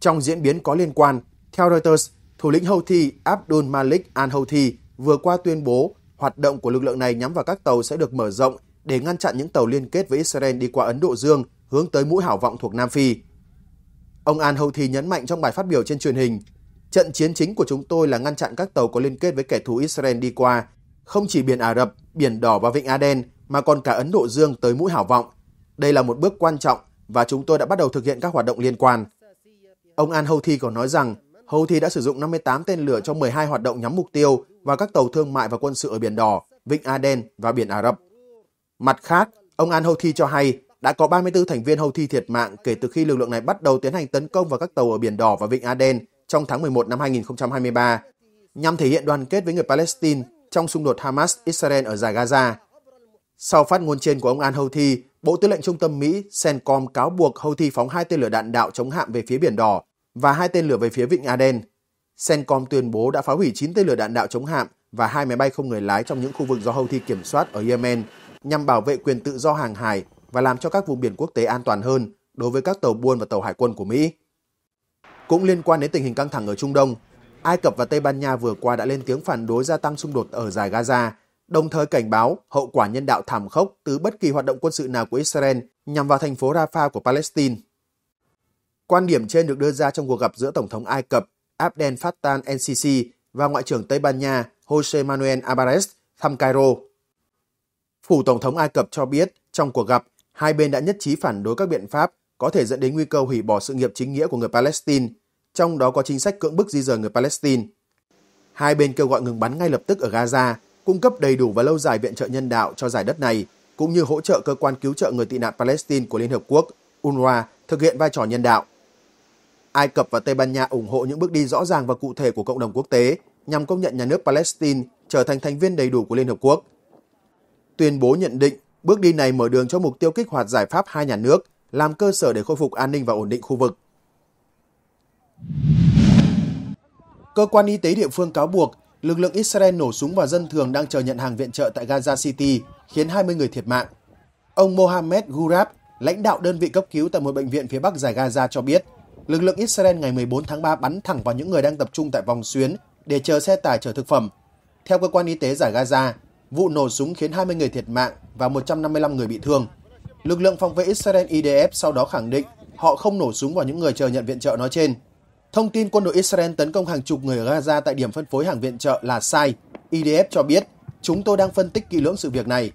Trong diễn biến có liên quan, theo Reuters, thủ lĩnh Houthi Abdul Malik al-Houthi vừa qua tuyên bố hoạt động của lực lượng này nhắm vào các tàu sẽ được mở rộng để ngăn chặn những tàu liên kết với Israel đi qua Ấn Độ Dương hướng tới mũi hảo vọng thuộc Nam Phi. Ông An Houthi nhấn mạnh trong bài phát biểu trên truyền hình, trận chiến chính của chúng tôi là ngăn chặn các tàu có liên kết với kẻ thù Israel đi qua, không chỉ biển Ả Rập, biển Đỏ và Vịnh Aden mà còn cả Ấn Độ Dương tới mũi hảo vọng. Đây là một bước quan trọng và chúng tôi đã bắt đầu thực hiện các hoạt động liên quan. Ông An Houthi còn nói rằng Houthi đã sử dụng 58 tên lửa trong 12 hoạt động nhắm mục tiêu vào các tàu thương mại và quân sự ở Biển Đỏ, Vịnh Aden và Biển Ả Rập. Mặt khác, ông An Houthi cho hay đã có 34 thành viên Houthi thiệt mạng kể từ khi lực lượng này bắt đầu tiến hành tấn công vào các tàu ở Biển Đỏ và Vịnh Aden trong tháng 11 năm 2023, nhằm thể hiện đoàn kết với người Palestine trong xung đột Hamas-Israel ở giải Gaza. Sau phát ngôn trên của ông An Houthi, Bộ Tư lệnh Trung tâm Mỹ CENTCOM cáo buộc Houthi phóng hai tên lửa đạn đạo chống hạm về phía Biển Đỏ và hai tên lửa về phía Vịnh Aden. CENTCOM tuyên bố đã phá hủy 9 tên lửa đạn đạo chống hạm và hai máy bay không người lái trong những khu vực do Houthi kiểm soát ở Yemen nhằm bảo vệ quyền tự do hàng hải và làm cho các vùng biển quốc tế an toàn hơn đối với các tàu buôn và tàu hải quân của Mỹ. Cũng liên quan đến tình hình căng thẳng ở Trung Đông, Ai Cập và Tây Ban Nha vừa qua đã lên tiếng phản đối gia tăng xung đột ở giải Gaza đồng thời cảnh báo hậu quả nhân đạo thảm khốc từ bất kỳ hoạt động quân sự nào của Israel nhằm vào thành phố Rafah của Palestine. Quan điểm trên được đưa ra trong cuộc gặp giữa Tổng thống Ai Cập Abdel Fattah el-Sisi và Ngoại trưởng Tây Ban Nha Jose Manuel Alvarez thăm Cairo. Phủ Tổng thống Ai Cập cho biết trong cuộc gặp, hai bên đã nhất trí phản đối các biện pháp có thể dẫn đến nguy cơ hủy bỏ sự nghiệp chính nghĩa của người Palestine, trong đó có chính sách cưỡng bức di rời người Palestine. Hai bên kêu gọi ngừng bắn ngay lập tức ở Gaza cung cấp đầy đủ và lâu dài viện trợ nhân đạo cho giải đất này, cũng như hỗ trợ cơ quan cứu trợ người tị nạn Palestine của Liên Hợp Quốc, UNRWA, thực hiện vai trò nhân đạo. Ai Cập và Tây Ban Nha ủng hộ những bước đi rõ ràng và cụ thể của cộng đồng quốc tế nhằm công nhận nhà nước Palestine trở thành thành viên đầy đủ của Liên Hợp Quốc. Tuyên bố nhận định, bước đi này mở đường cho mục tiêu kích hoạt giải pháp hai nhà nước, làm cơ sở để khôi phục an ninh và ổn định khu vực. Cơ quan y tế địa phương cáo buộc lực lượng Israel nổ súng vào dân thường đang chờ nhận hàng viện trợ tại Gaza City, khiến 20 người thiệt mạng. Ông Mohammed Gurab, lãnh đạo đơn vị cấp cứu tại một bệnh viện phía bắc giải Gaza cho biết, lực lượng Israel ngày 14 tháng 3 bắn thẳng vào những người đang tập trung tại vòng xuyến để chờ xe tải chở thực phẩm. Theo cơ quan y tế giải Gaza, vụ nổ súng khiến 20 người thiệt mạng và 155 người bị thương. Lực lượng phòng vệ Israel IDF sau đó khẳng định họ không nổ súng vào những người chờ nhận viện trợ nói trên. Thông tin quân đội Israel tấn công hàng chục người ở Gaza tại điểm phân phối hàng viện trợ là sai. IDF e cho biết, chúng tôi đang phân tích kỹ lưỡng sự việc này.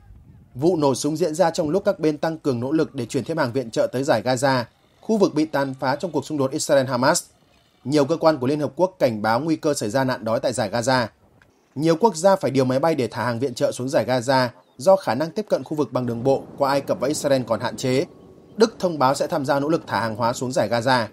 Vụ nổ súng diễn ra trong lúc các bên tăng cường nỗ lực để chuyển thêm hàng viện trợ tới giải Gaza, khu vực bị tàn phá trong cuộc xung đột Israel-Hamas. Nhiều cơ quan của Liên Hợp Quốc cảnh báo nguy cơ xảy ra nạn đói tại giải Gaza. Nhiều quốc gia phải điều máy bay để thả hàng viện trợ xuống giải Gaza do khả năng tiếp cận khu vực bằng đường bộ qua Ai Cập và Israel còn hạn chế. Đức thông báo sẽ tham gia nỗ lực thả hàng hóa xuống giải Gaza.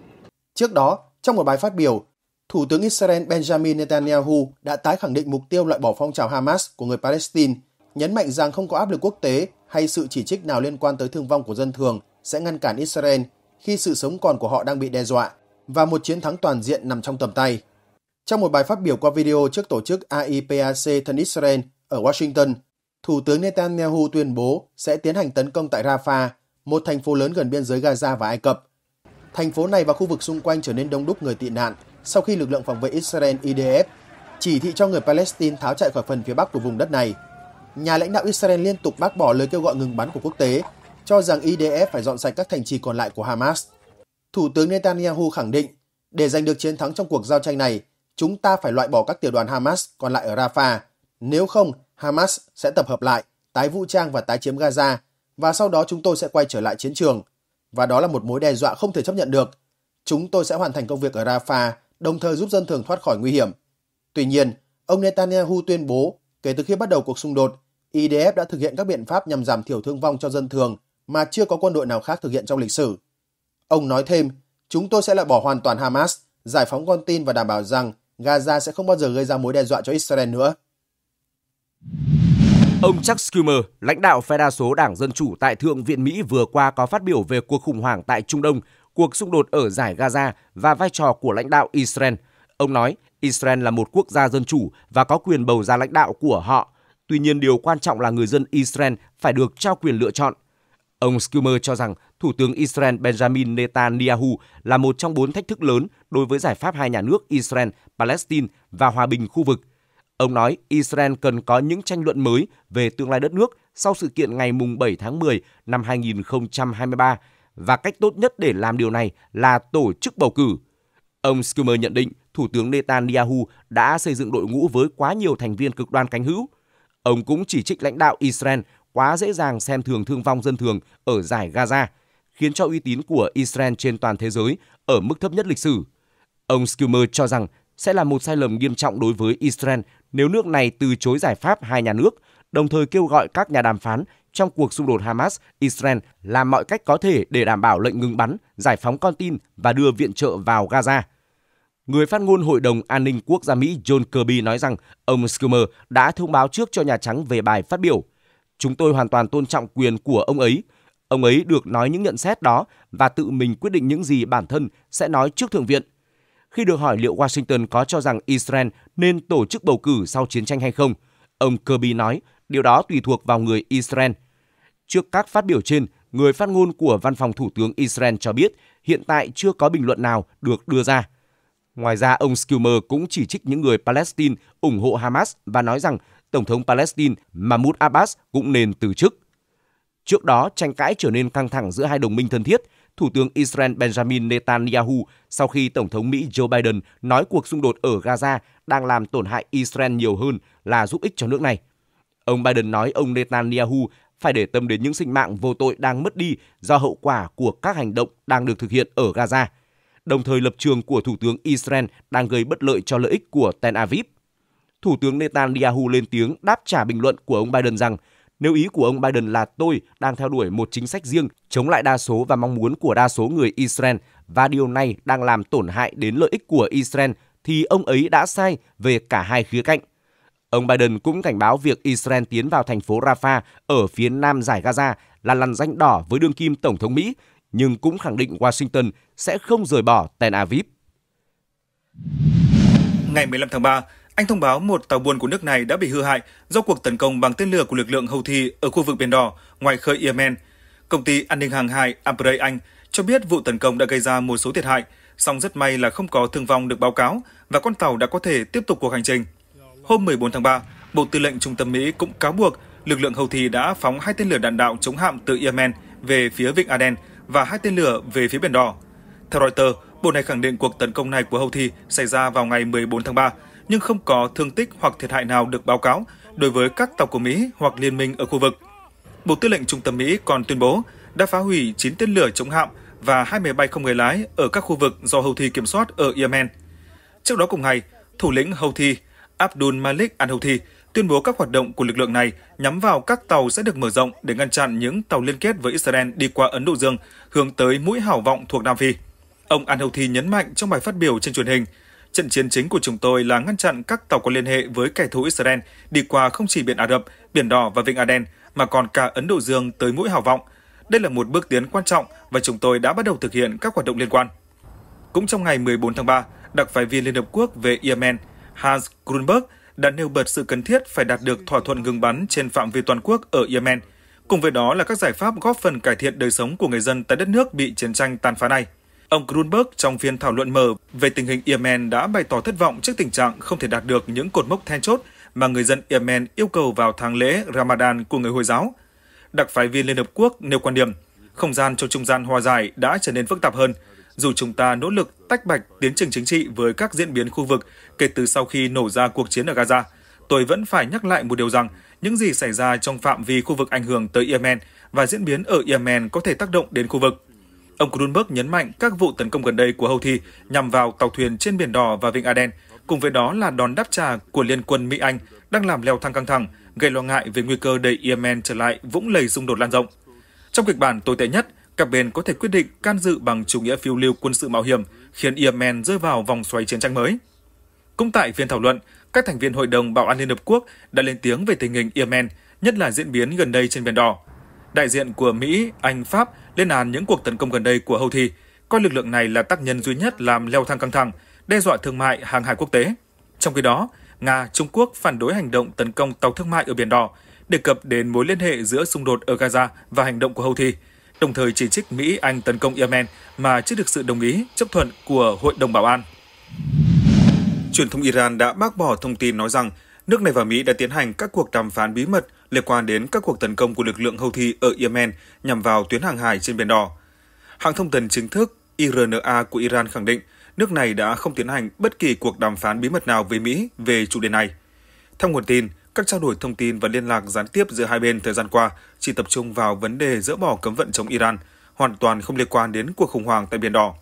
Trước đó, trong một bài phát biểu, Thủ tướng Israel Benjamin Netanyahu đã tái khẳng định mục tiêu loại bỏ phong trào Hamas của người Palestine, nhấn mạnh rằng không có áp lực quốc tế hay sự chỉ trích nào liên quan tới thương vong của dân thường sẽ ngăn cản Israel khi sự sống còn của họ đang bị đe dọa và một chiến thắng toàn diện nằm trong tầm tay. Trong một bài phát biểu qua video trước tổ chức AIPAC thân Israel ở Washington, Thủ tướng Netanyahu tuyên bố sẽ tiến hành tấn công tại Rafah, một thành phố lớn gần biên giới Gaza và Ai Cập, thành phố này và khu vực xung quanh trở nên đông đúc người tị nạn sau khi lực lượng phòng vệ Israel IDF chỉ thị cho người Palestine tháo chạy khỏi phần phía bắc của vùng đất này. Nhà lãnh đạo Israel liên tục bác bỏ lời kêu gọi ngừng bắn của quốc tế, cho rằng IDF phải dọn sạch các thành trì còn lại của Hamas. Thủ tướng Netanyahu khẳng định, để giành được chiến thắng trong cuộc giao tranh này, chúng ta phải loại bỏ các tiểu đoàn Hamas còn lại ở Rafah. Nếu không, Hamas sẽ tập hợp lại, tái vũ trang và tái chiếm Gaza, và sau đó chúng tôi sẽ quay trở lại chiến trường – và đó là một mối đe dọa không thể chấp nhận được. Chúng tôi sẽ hoàn thành công việc ở Rafah, đồng thời giúp dân thường thoát khỏi nguy hiểm. Tuy nhiên, ông Netanyahu tuyên bố, kể từ khi bắt đầu cuộc xung đột, IDF đã thực hiện các biện pháp nhằm giảm thiểu thương vong cho dân thường mà chưa có quân đội nào khác thực hiện trong lịch sử. Ông nói thêm, chúng tôi sẽ loại bỏ hoàn toàn Hamas, giải phóng con tin và đảm bảo rằng Gaza sẽ không bao giờ gây ra mối đe dọa cho Israel nữa. Ông Chuck Schumer, lãnh đạo phe đa số Đảng Dân Chủ tại Thượng viện Mỹ vừa qua có phát biểu về cuộc khủng hoảng tại Trung Đông, cuộc xung đột ở giải Gaza và vai trò của lãnh đạo Israel. Ông nói, Israel là một quốc gia dân chủ và có quyền bầu ra lãnh đạo của họ. Tuy nhiên điều quan trọng là người dân Israel phải được trao quyền lựa chọn. Ông Schumer cho rằng Thủ tướng Israel Benjamin Netanyahu là một trong bốn thách thức lớn đối với giải pháp hai nhà nước Israel, Palestine và hòa bình khu vực – Ông nói Israel cần có những tranh luận mới về tương lai đất nước sau sự kiện ngày 7 tháng 10 năm 2023 và cách tốt nhất để làm điều này là tổ chức bầu cử. Ông Schumer nhận định Thủ tướng Netanyahu đã xây dựng đội ngũ với quá nhiều thành viên cực đoan cánh hữu. Ông cũng chỉ trích lãnh đạo Israel quá dễ dàng xem thường thương vong dân thường ở giải Gaza, khiến cho uy tín của Israel trên toàn thế giới ở mức thấp nhất lịch sử. Ông Schumer cho rằng sẽ là một sai lầm nghiêm trọng đối với Israel nếu nước này từ chối giải pháp hai nhà nước, đồng thời kêu gọi các nhà đàm phán trong cuộc xung đột Hamas-Israel làm mọi cách có thể để đảm bảo lệnh ngừng bắn, giải phóng con tin và đưa viện trợ vào Gaza. Người phát ngôn Hội đồng An ninh Quốc gia Mỹ John Kirby nói rằng ông Schumer đã thông báo trước cho Nhà Trắng về bài phát biểu. Chúng tôi hoàn toàn tôn trọng quyền của ông ấy. Ông ấy được nói những nhận xét đó và tự mình quyết định những gì bản thân sẽ nói trước Thượng viện – khi được hỏi liệu Washington có cho rằng Israel nên tổ chức bầu cử sau chiến tranh hay không. Ông Kirby nói điều đó tùy thuộc vào người Israel. Trước các phát biểu trên, người phát ngôn của văn phòng thủ tướng Israel cho biết hiện tại chưa có bình luận nào được đưa ra. Ngoài ra, ông Skilmer cũng chỉ trích những người Palestine ủng hộ Hamas và nói rằng Tổng thống Palestine Mahmoud Abbas cũng nên từ chức. Trước đó, tranh cãi trở nên căng thẳng giữa hai đồng minh thân thiết – Thủ tướng Israel Benjamin Netanyahu sau khi Tổng thống Mỹ Joe Biden nói cuộc xung đột ở Gaza đang làm tổn hại Israel nhiều hơn là giúp ích cho nước này. Ông Biden nói ông Netanyahu phải để tâm đến những sinh mạng vô tội đang mất đi do hậu quả của các hành động đang được thực hiện ở Gaza, đồng thời lập trường của Thủ tướng Israel đang gây bất lợi cho lợi ích của Tel Aviv. Thủ tướng Netanyahu lên tiếng đáp trả bình luận của ông Biden rằng nếu ý của ông Biden là tôi đang theo đuổi một chính sách riêng chống lại đa số và mong muốn của đa số người Israel và điều này đang làm tổn hại đến lợi ích của Israel thì ông ấy đã sai về cả hai khía cạnh. Ông Biden cũng cảnh báo việc Israel tiến vào thành phố Rafah ở phía nam giải Gaza là lằn danh đỏ với đương kim Tổng thống Mỹ, nhưng cũng khẳng định Washington sẽ không rời bỏ Tel Aviv. Ngày 15 tháng 3, anh thông báo một tàu buôn của nước này đã bị hư hại do cuộc tấn công bằng tên lửa của lực lượng Houthi ở khu vực Biển Đỏ, ngoài khơi Yemen. Công ty an ninh hàng hải Ambrey Anh cho biết vụ tấn công đã gây ra một số thiệt hại, song rất may là không có thương vong được báo cáo và con tàu đã có thể tiếp tục cuộc hành trình. Hôm 14 tháng 3, Bộ Tư lệnh Trung tâm Mỹ cũng cáo buộc lực lượng Houthi đã phóng hai tên lửa đạn đạo chống hạm từ Yemen về phía Vịnh Aden và hai tên lửa về phía Biển Đỏ. Theo Reuters, Bộ này khẳng định cuộc tấn công này của Houthi xảy ra vào ngày 14 tháng 3 nhưng không có thương tích hoặc thiệt hại nào được báo cáo đối với các tàu của Mỹ hoặc liên minh ở khu vực. Bộ Tư lệnh Trung tâm Mỹ còn tuyên bố đã phá hủy 9 tên lửa chống hạm và hai máy bay không người lái ở các khu vực do Houthi kiểm soát ở Yemen. Trước đó cùng ngày, thủ lĩnh Houthi Abdul Malik al-Houthi tuyên bố các hoạt động của lực lượng này nhắm vào các tàu sẽ được mở rộng để ngăn chặn những tàu liên kết với Israel đi qua Ấn Độ Dương hướng tới mũi hảo vọng thuộc Nam Phi. Ông al Houthi nhấn mạnh trong bài phát biểu trên truyền hình Trận chiến chính của chúng tôi là ngăn chặn các tàu có liên hệ với kẻ thù Israel đi qua không chỉ biển Ả Rập, biển Đỏ và Vịnh Aden mà còn cả Ấn Độ Dương tới mũi Hào Vọng. Đây là một bước tiến quan trọng và chúng tôi đã bắt đầu thực hiện các hoạt động liên quan. Cũng trong ngày 14 tháng 3, đặc phái viên Liên Hợp Quốc về Yemen Hans Grunberg đã nêu bật sự cần thiết phải đạt được thỏa thuận ngừng bắn trên phạm vi toàn quốc ở Yemen, cùng với đó là các giải pháp góp phần cải thiện đời sống của người dân tại đất nước bị chiến tranh tàn phá này. Ông Grunberg trong phiên thảo luận mở về tình hình Yemen đã bày tỏ thất vọng trước tình trạng không thể đạt được những cột mốc then chốt mà người dân Yemen yêu cầu vào tháng lễ Ramadan của người Hồi giáo. Đặc phái viên Liên Hợp Quốc nêu quan điểm, không gian cho trung gian hòa giải đã trở nên phức tạp hơn, dù chúng ta nỗ lực tách bạch tiến trình chính trị với các diễn biến khu vực kể từ sau khi nổ ra cuộc chiến ở Gaza, tôi vẫn phải nhắc lại một điều rằng những gì xảy ra trong phạm vi khu vực ảnh hưởng tới Yemen và diễn biến ở Yemen có thể tác động đến khu vực. Ông Grunberg nhấn mạnh các vụ tấn công gần đây của Houthi nhằm vào tàu thuyền trên Biển Đỏ và Vịnh Aden, cùng với đó là đòn đáp trả của Liên quân Mỹ-Anh đang làm leo thang căng thẳng, gây lo ngại về nguy cơ đẩy Yemen trở lại vũng lầy xung đột lan rộng. Trong kịch bản tồi tệ nhất, các bên có thể quyết định can dự bằng chủ nghĩa phiêu lưu quân sự mạo hiểm, khiến Yemen rơi vào vòng xoáy chiến tranh mới. Cũng tại phiên thảo luận, các thành viên Hội đồng Bảo an Liên Hợp Quốc đã lên tiếng về tình hình Yemen, nhất là diễn biến gần đây trên Biển Đỏ đại diện của Mỹ, Anh, Pháp lên án những cuộc tấn công gần đây của Houthi, coi lực lượng này là tác nhân duy nhất làm leo thang căng thẳng, đe dọa thương mại hàng hải quốc tế. Trong khi đó, Nga, Trung Quốc phản đối hành động tấn công tàu thương mại ở Biển Đỏ, đề cập đến mối liên hệ giữa xung đột ở Gaza và hành động của Houthi, đồng thời chỉ trích Mỹ Anh tấn công Yemen mà chưa được sự đồng ý chấp thuận của Hội đồng Bảo an. Truyền thông Iran đã bác bỏ thông tin nói rằng nước này và Mỹ đã tiến hành các cuộc đàm phán bí mật liên quan đến các cuộc tấn công của lực lượng Houthi ở Yemen nhằm vào tuyến hàng hải trên Biển Đỏ. Hãng thông tấn chính thức IRNA của Iran khẳng định nước này đã không tiến hành bất kỳ cuộc đàm phán bí mật nào với Mỹ về chủ đề này. Theo nguồn tin, các trao đổi thông tin và liên lạc gián tiếp giữa hai bên thời gian qua chỉ tập trung vào vấn đề dỡ bỏ cấm vận chống Iran, hoàn toàn không liên quan đến cuộc khủng hoảng tại Biển Đỏ.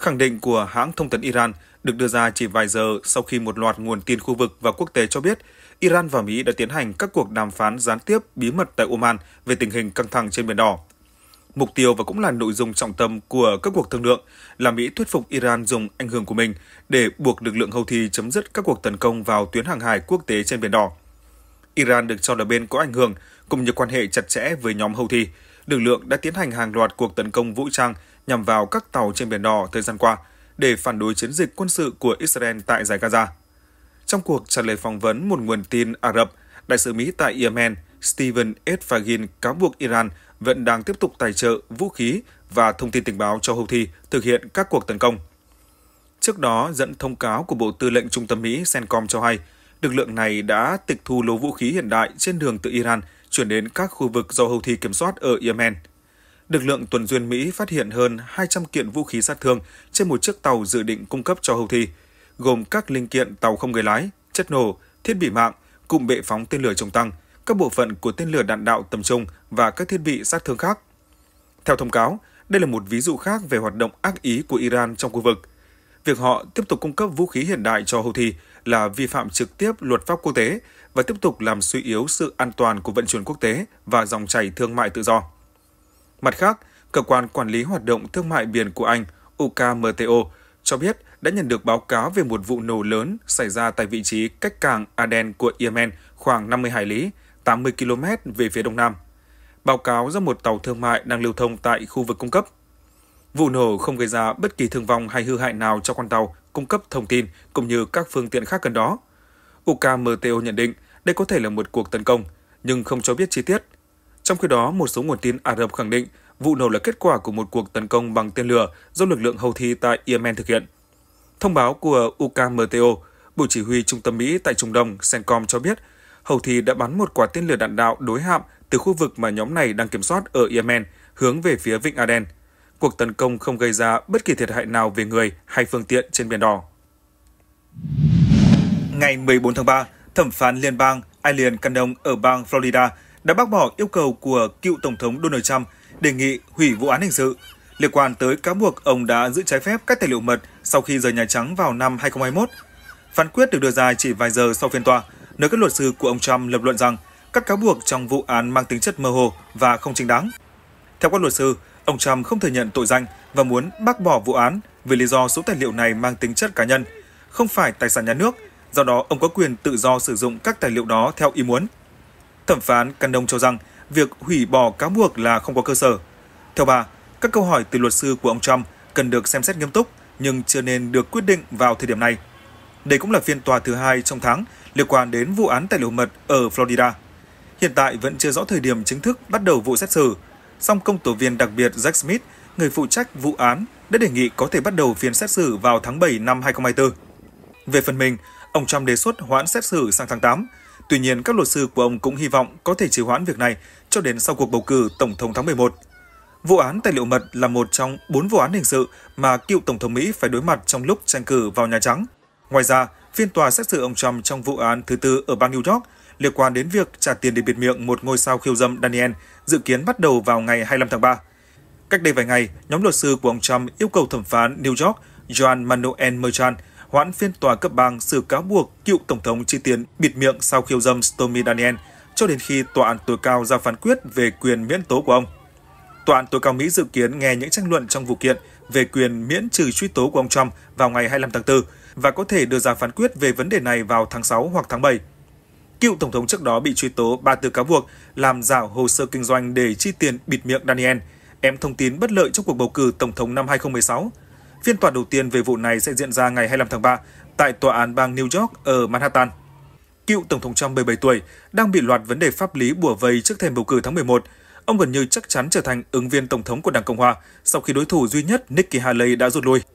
Khẳng định của hãng thông tấn Iran được đưa ra chỉ vài giờ sau khi một loạt nguồn tin khu vực và quốc tế cho biết Iran và Mỹ đã tiến hành các cuộc đàm phán gián tiếp bí mật tại Oman về tình hình căng thẳng trên Biển Đỏ. Mục tiêu và cũng là nội dung trọng tâm của các cuộc thương lượng là Mỹ thuyết phục Iran dùng ảnh hưởng của mình để buộc lực lượng Houthi chấm dứt các cuộc tấn công vào tuyến hàng hải quốc tế trên Biển Đỏ. Iran được cho là bên có ảnh hưởng cùng như quan hệ chặt chẽ với nhóm Houthi. Lực lượng đã tiến hành hàng loạt cuộc tấn công vũ trang nhằm vào các tàu trên Biển Đỏ thời gian qua để phản đối chiến dịch quân sự của Israel tại giải Gaza. Trong cuộc trả lời phỏng vấn một nguồn tin Ả Rập, đại sứ Mỹ tại Yemen Stephen Edfagin cáo buộc Iran vẫn đang tiếp tục tài trợ vũ khí và thông tin tình báo cho Houthi thực hiện các cuộc tấn công. Trước đó, dẫn thông cáo của Bộ Tư lệnh Trung tâm Mỹ CENTCOM cho hay, lực lượng này đã tịch thu lô vũ khí hiện đại trên đường từ Iran chuyển đến các khu vực do Houthi kiểm soát ở Yemen. Lực lượng tuần duyên Mỹ phát hiện hơn 200 kiện vũ khí sát thương trên một chiếc tàu dự định cung cấp cho Houthi, gồm các linh kiện tàu không người lái, chất nổ, thiết bị mạng, cụm bệ phóng tên lửa chống tăng, các bộ phận của tên lửa đạn đạo tầm trung và các thiết bị sát thương khác. Theo thông cáo, đây là một ví dụ khác về hoạt động ác ý của Iran trong khu vực. Việc họ tiếp tục cung cấp vũ khí hiện đại cho Houthi là vi phạm trực tiếp luật pháp quốc tế và tiếp tục làm suy yếu sự an toàn của vận chuyển quốc tế và dòng chảy thương mại tự do. Mặt khác, cơ quan quản lý hoạt động thương mại biển của Anh, UKMTO, cho biết đã nhận được báo cáo về một vụ nổ lớn xảy ra tại vị trí cách cảng Aden của Yemen khoảng 50 hải lý, 80 km về phía đông nam. Báo cáo do một tàu thương mại đang lưu thông tại khu vực cung cấp. Vụ nổ không gây ra bất kỳ thương vong hay hư hại nào cho con tàu cung cấp thông tin cũng như các phương tiện khác gần đó. UKMTO nhận định đây có thể là một cuộc tấn công, nhưng không cho biết chi tiết. Trong khi đó, một số nguồn tin Ả Rập khẳng định vụ nổ là kết quả của một cuộc tấn công bằng tên lửa do lực lượng Houthi tại Yemen thực hiện. Thông báo của UKMTO, Bộ Chỉ huy Trung tâm Mỹ tại Trung Đông, CENTCOM cho biết, hầu Houthi đã bắn một quả tên lửa đạn đạo đối hạm từ khu vực mà nhóm này đang kiểm soát ở Yemen hướng về phía Vịnh Aden. Cuộc tấn công không gây ra bất kỳ thiệt hại nào về người hay phương tiện trên Biển Đỏ. Ngày 14 tháng 3, thẩm phán liên bang Eileen Cannon ở bang Florida đã bác bỏ yêu cầu của cựu Tổng thống Donald Trump đề nghị hủy vụ án hình sự liên quan tới cáo buộc ông đã giữ trái phép các tài liệu mật sau khi rời Nhà Trắng vào năm 2021. Phán quyết được đưa ra chỉ vài giờ sau phiên tòa, nơi các luật sư của ông Trump lập luận rằng các cáo buộc trong vụ án mang tính chất mơ hồ và không chính đáng. Theo các luật sư, ông Trump không thừa nhận tội danh và muốn bác bỏ vụ án vì lý do số tài liệu này mang tính chất cá nhân, không phải tài sản nhà nước, do đó ông có quyền tự do sử dụng các tài liệu đó theo ý muốn. Thẩm phán Căn Đông cho rằng việc hủy bỏ cáo buộc là không có cơ sở. Theo bà, các câu hỏi từ luật sư của ông Trump cần được xem xét nghiêm túc nhưng chưa nên được quyết định vào thời điểm này. Đây cũng là phiên tòa thứ hai trong tháng liên quan đến vụ án tài liệu mật ở Florida. Hiện tại vẫn chưa rõ thời điểm chính thức bắt đầu vụ xét xử, song công tố viên đặc biệt Jack Smith, người phụ trách vụ án, đã đề nghị có thể bắt đầu phiên xét xử vào tháng 7 năm 2024. Về phần mình, ông Trump đề xuất hoãn xét xử sang tháng 8. Tuy nhiên, các luật sư của ông cũng hy vọng có thể trì hoãn việc này cho đến sau cuộc bầu cử tổng thống tháng 11. Vụ án tài liệu mật là một trong bốn vụ án hình sự mà cựu Tổng thống Mỹ phải đối mặt trong lúc tranh cử vào Nhà Trắng. Ngoài ra, phiên tòa xét xử ông Trump trong vụ án thứ tư ở bang New York liên quan đến việc trả tiền để biệt miệng một ngôi sao khiêu dâm Daniel dự kiến bắt đầu vào ngày 25 tháng 3. Cách đây vài ngày, nhóm luật sư của ông Trump yêu cầu thẩm phán New York John Manuel Merchan hoãn phiên tòa cấp bang xử cáo buộc cựu Tổng thống chi tiền bịt miệng sau khiêu dâm Stormy Daniel cho đến khi tòa án tối cao ra phán quyết về quyền miễn tố của ông. Tòa án tối cao Mỹ dự kiến nghe những tranh luận trong vụ kiện về quyền miễn trừ truy tố của ông Trump vào ngày 25 tháng 4 và có thể đưa ra phán quyết về vấn đề này vào tháng 6 hoặc tháng 7. Cựu tổng thống trước đó bị truy tố ba 34 cáo buộc làm giả hồ sơ kinh doanh để chi tiền bịt miệng Daniel, em thông tin bất lợi trong cuộc bầu cử tổng thống năm 2016. Phiên tòa đầu tiên về vụ này sẽ diễn ra ngày 25 tháng 3 tại tòa án bang New York ở Manhattan. Cựu tổng thống Trump 17 tuổi đang bị loạt vấn đề pháp lý bùa vây trước thềm bầu cử tháng 11 ông gần như chắc chắn trở thành ứng viên tổng thống của Đảng Cộng hòa sau khi đối thủ duy nhất Nikki Haley đã rút lui.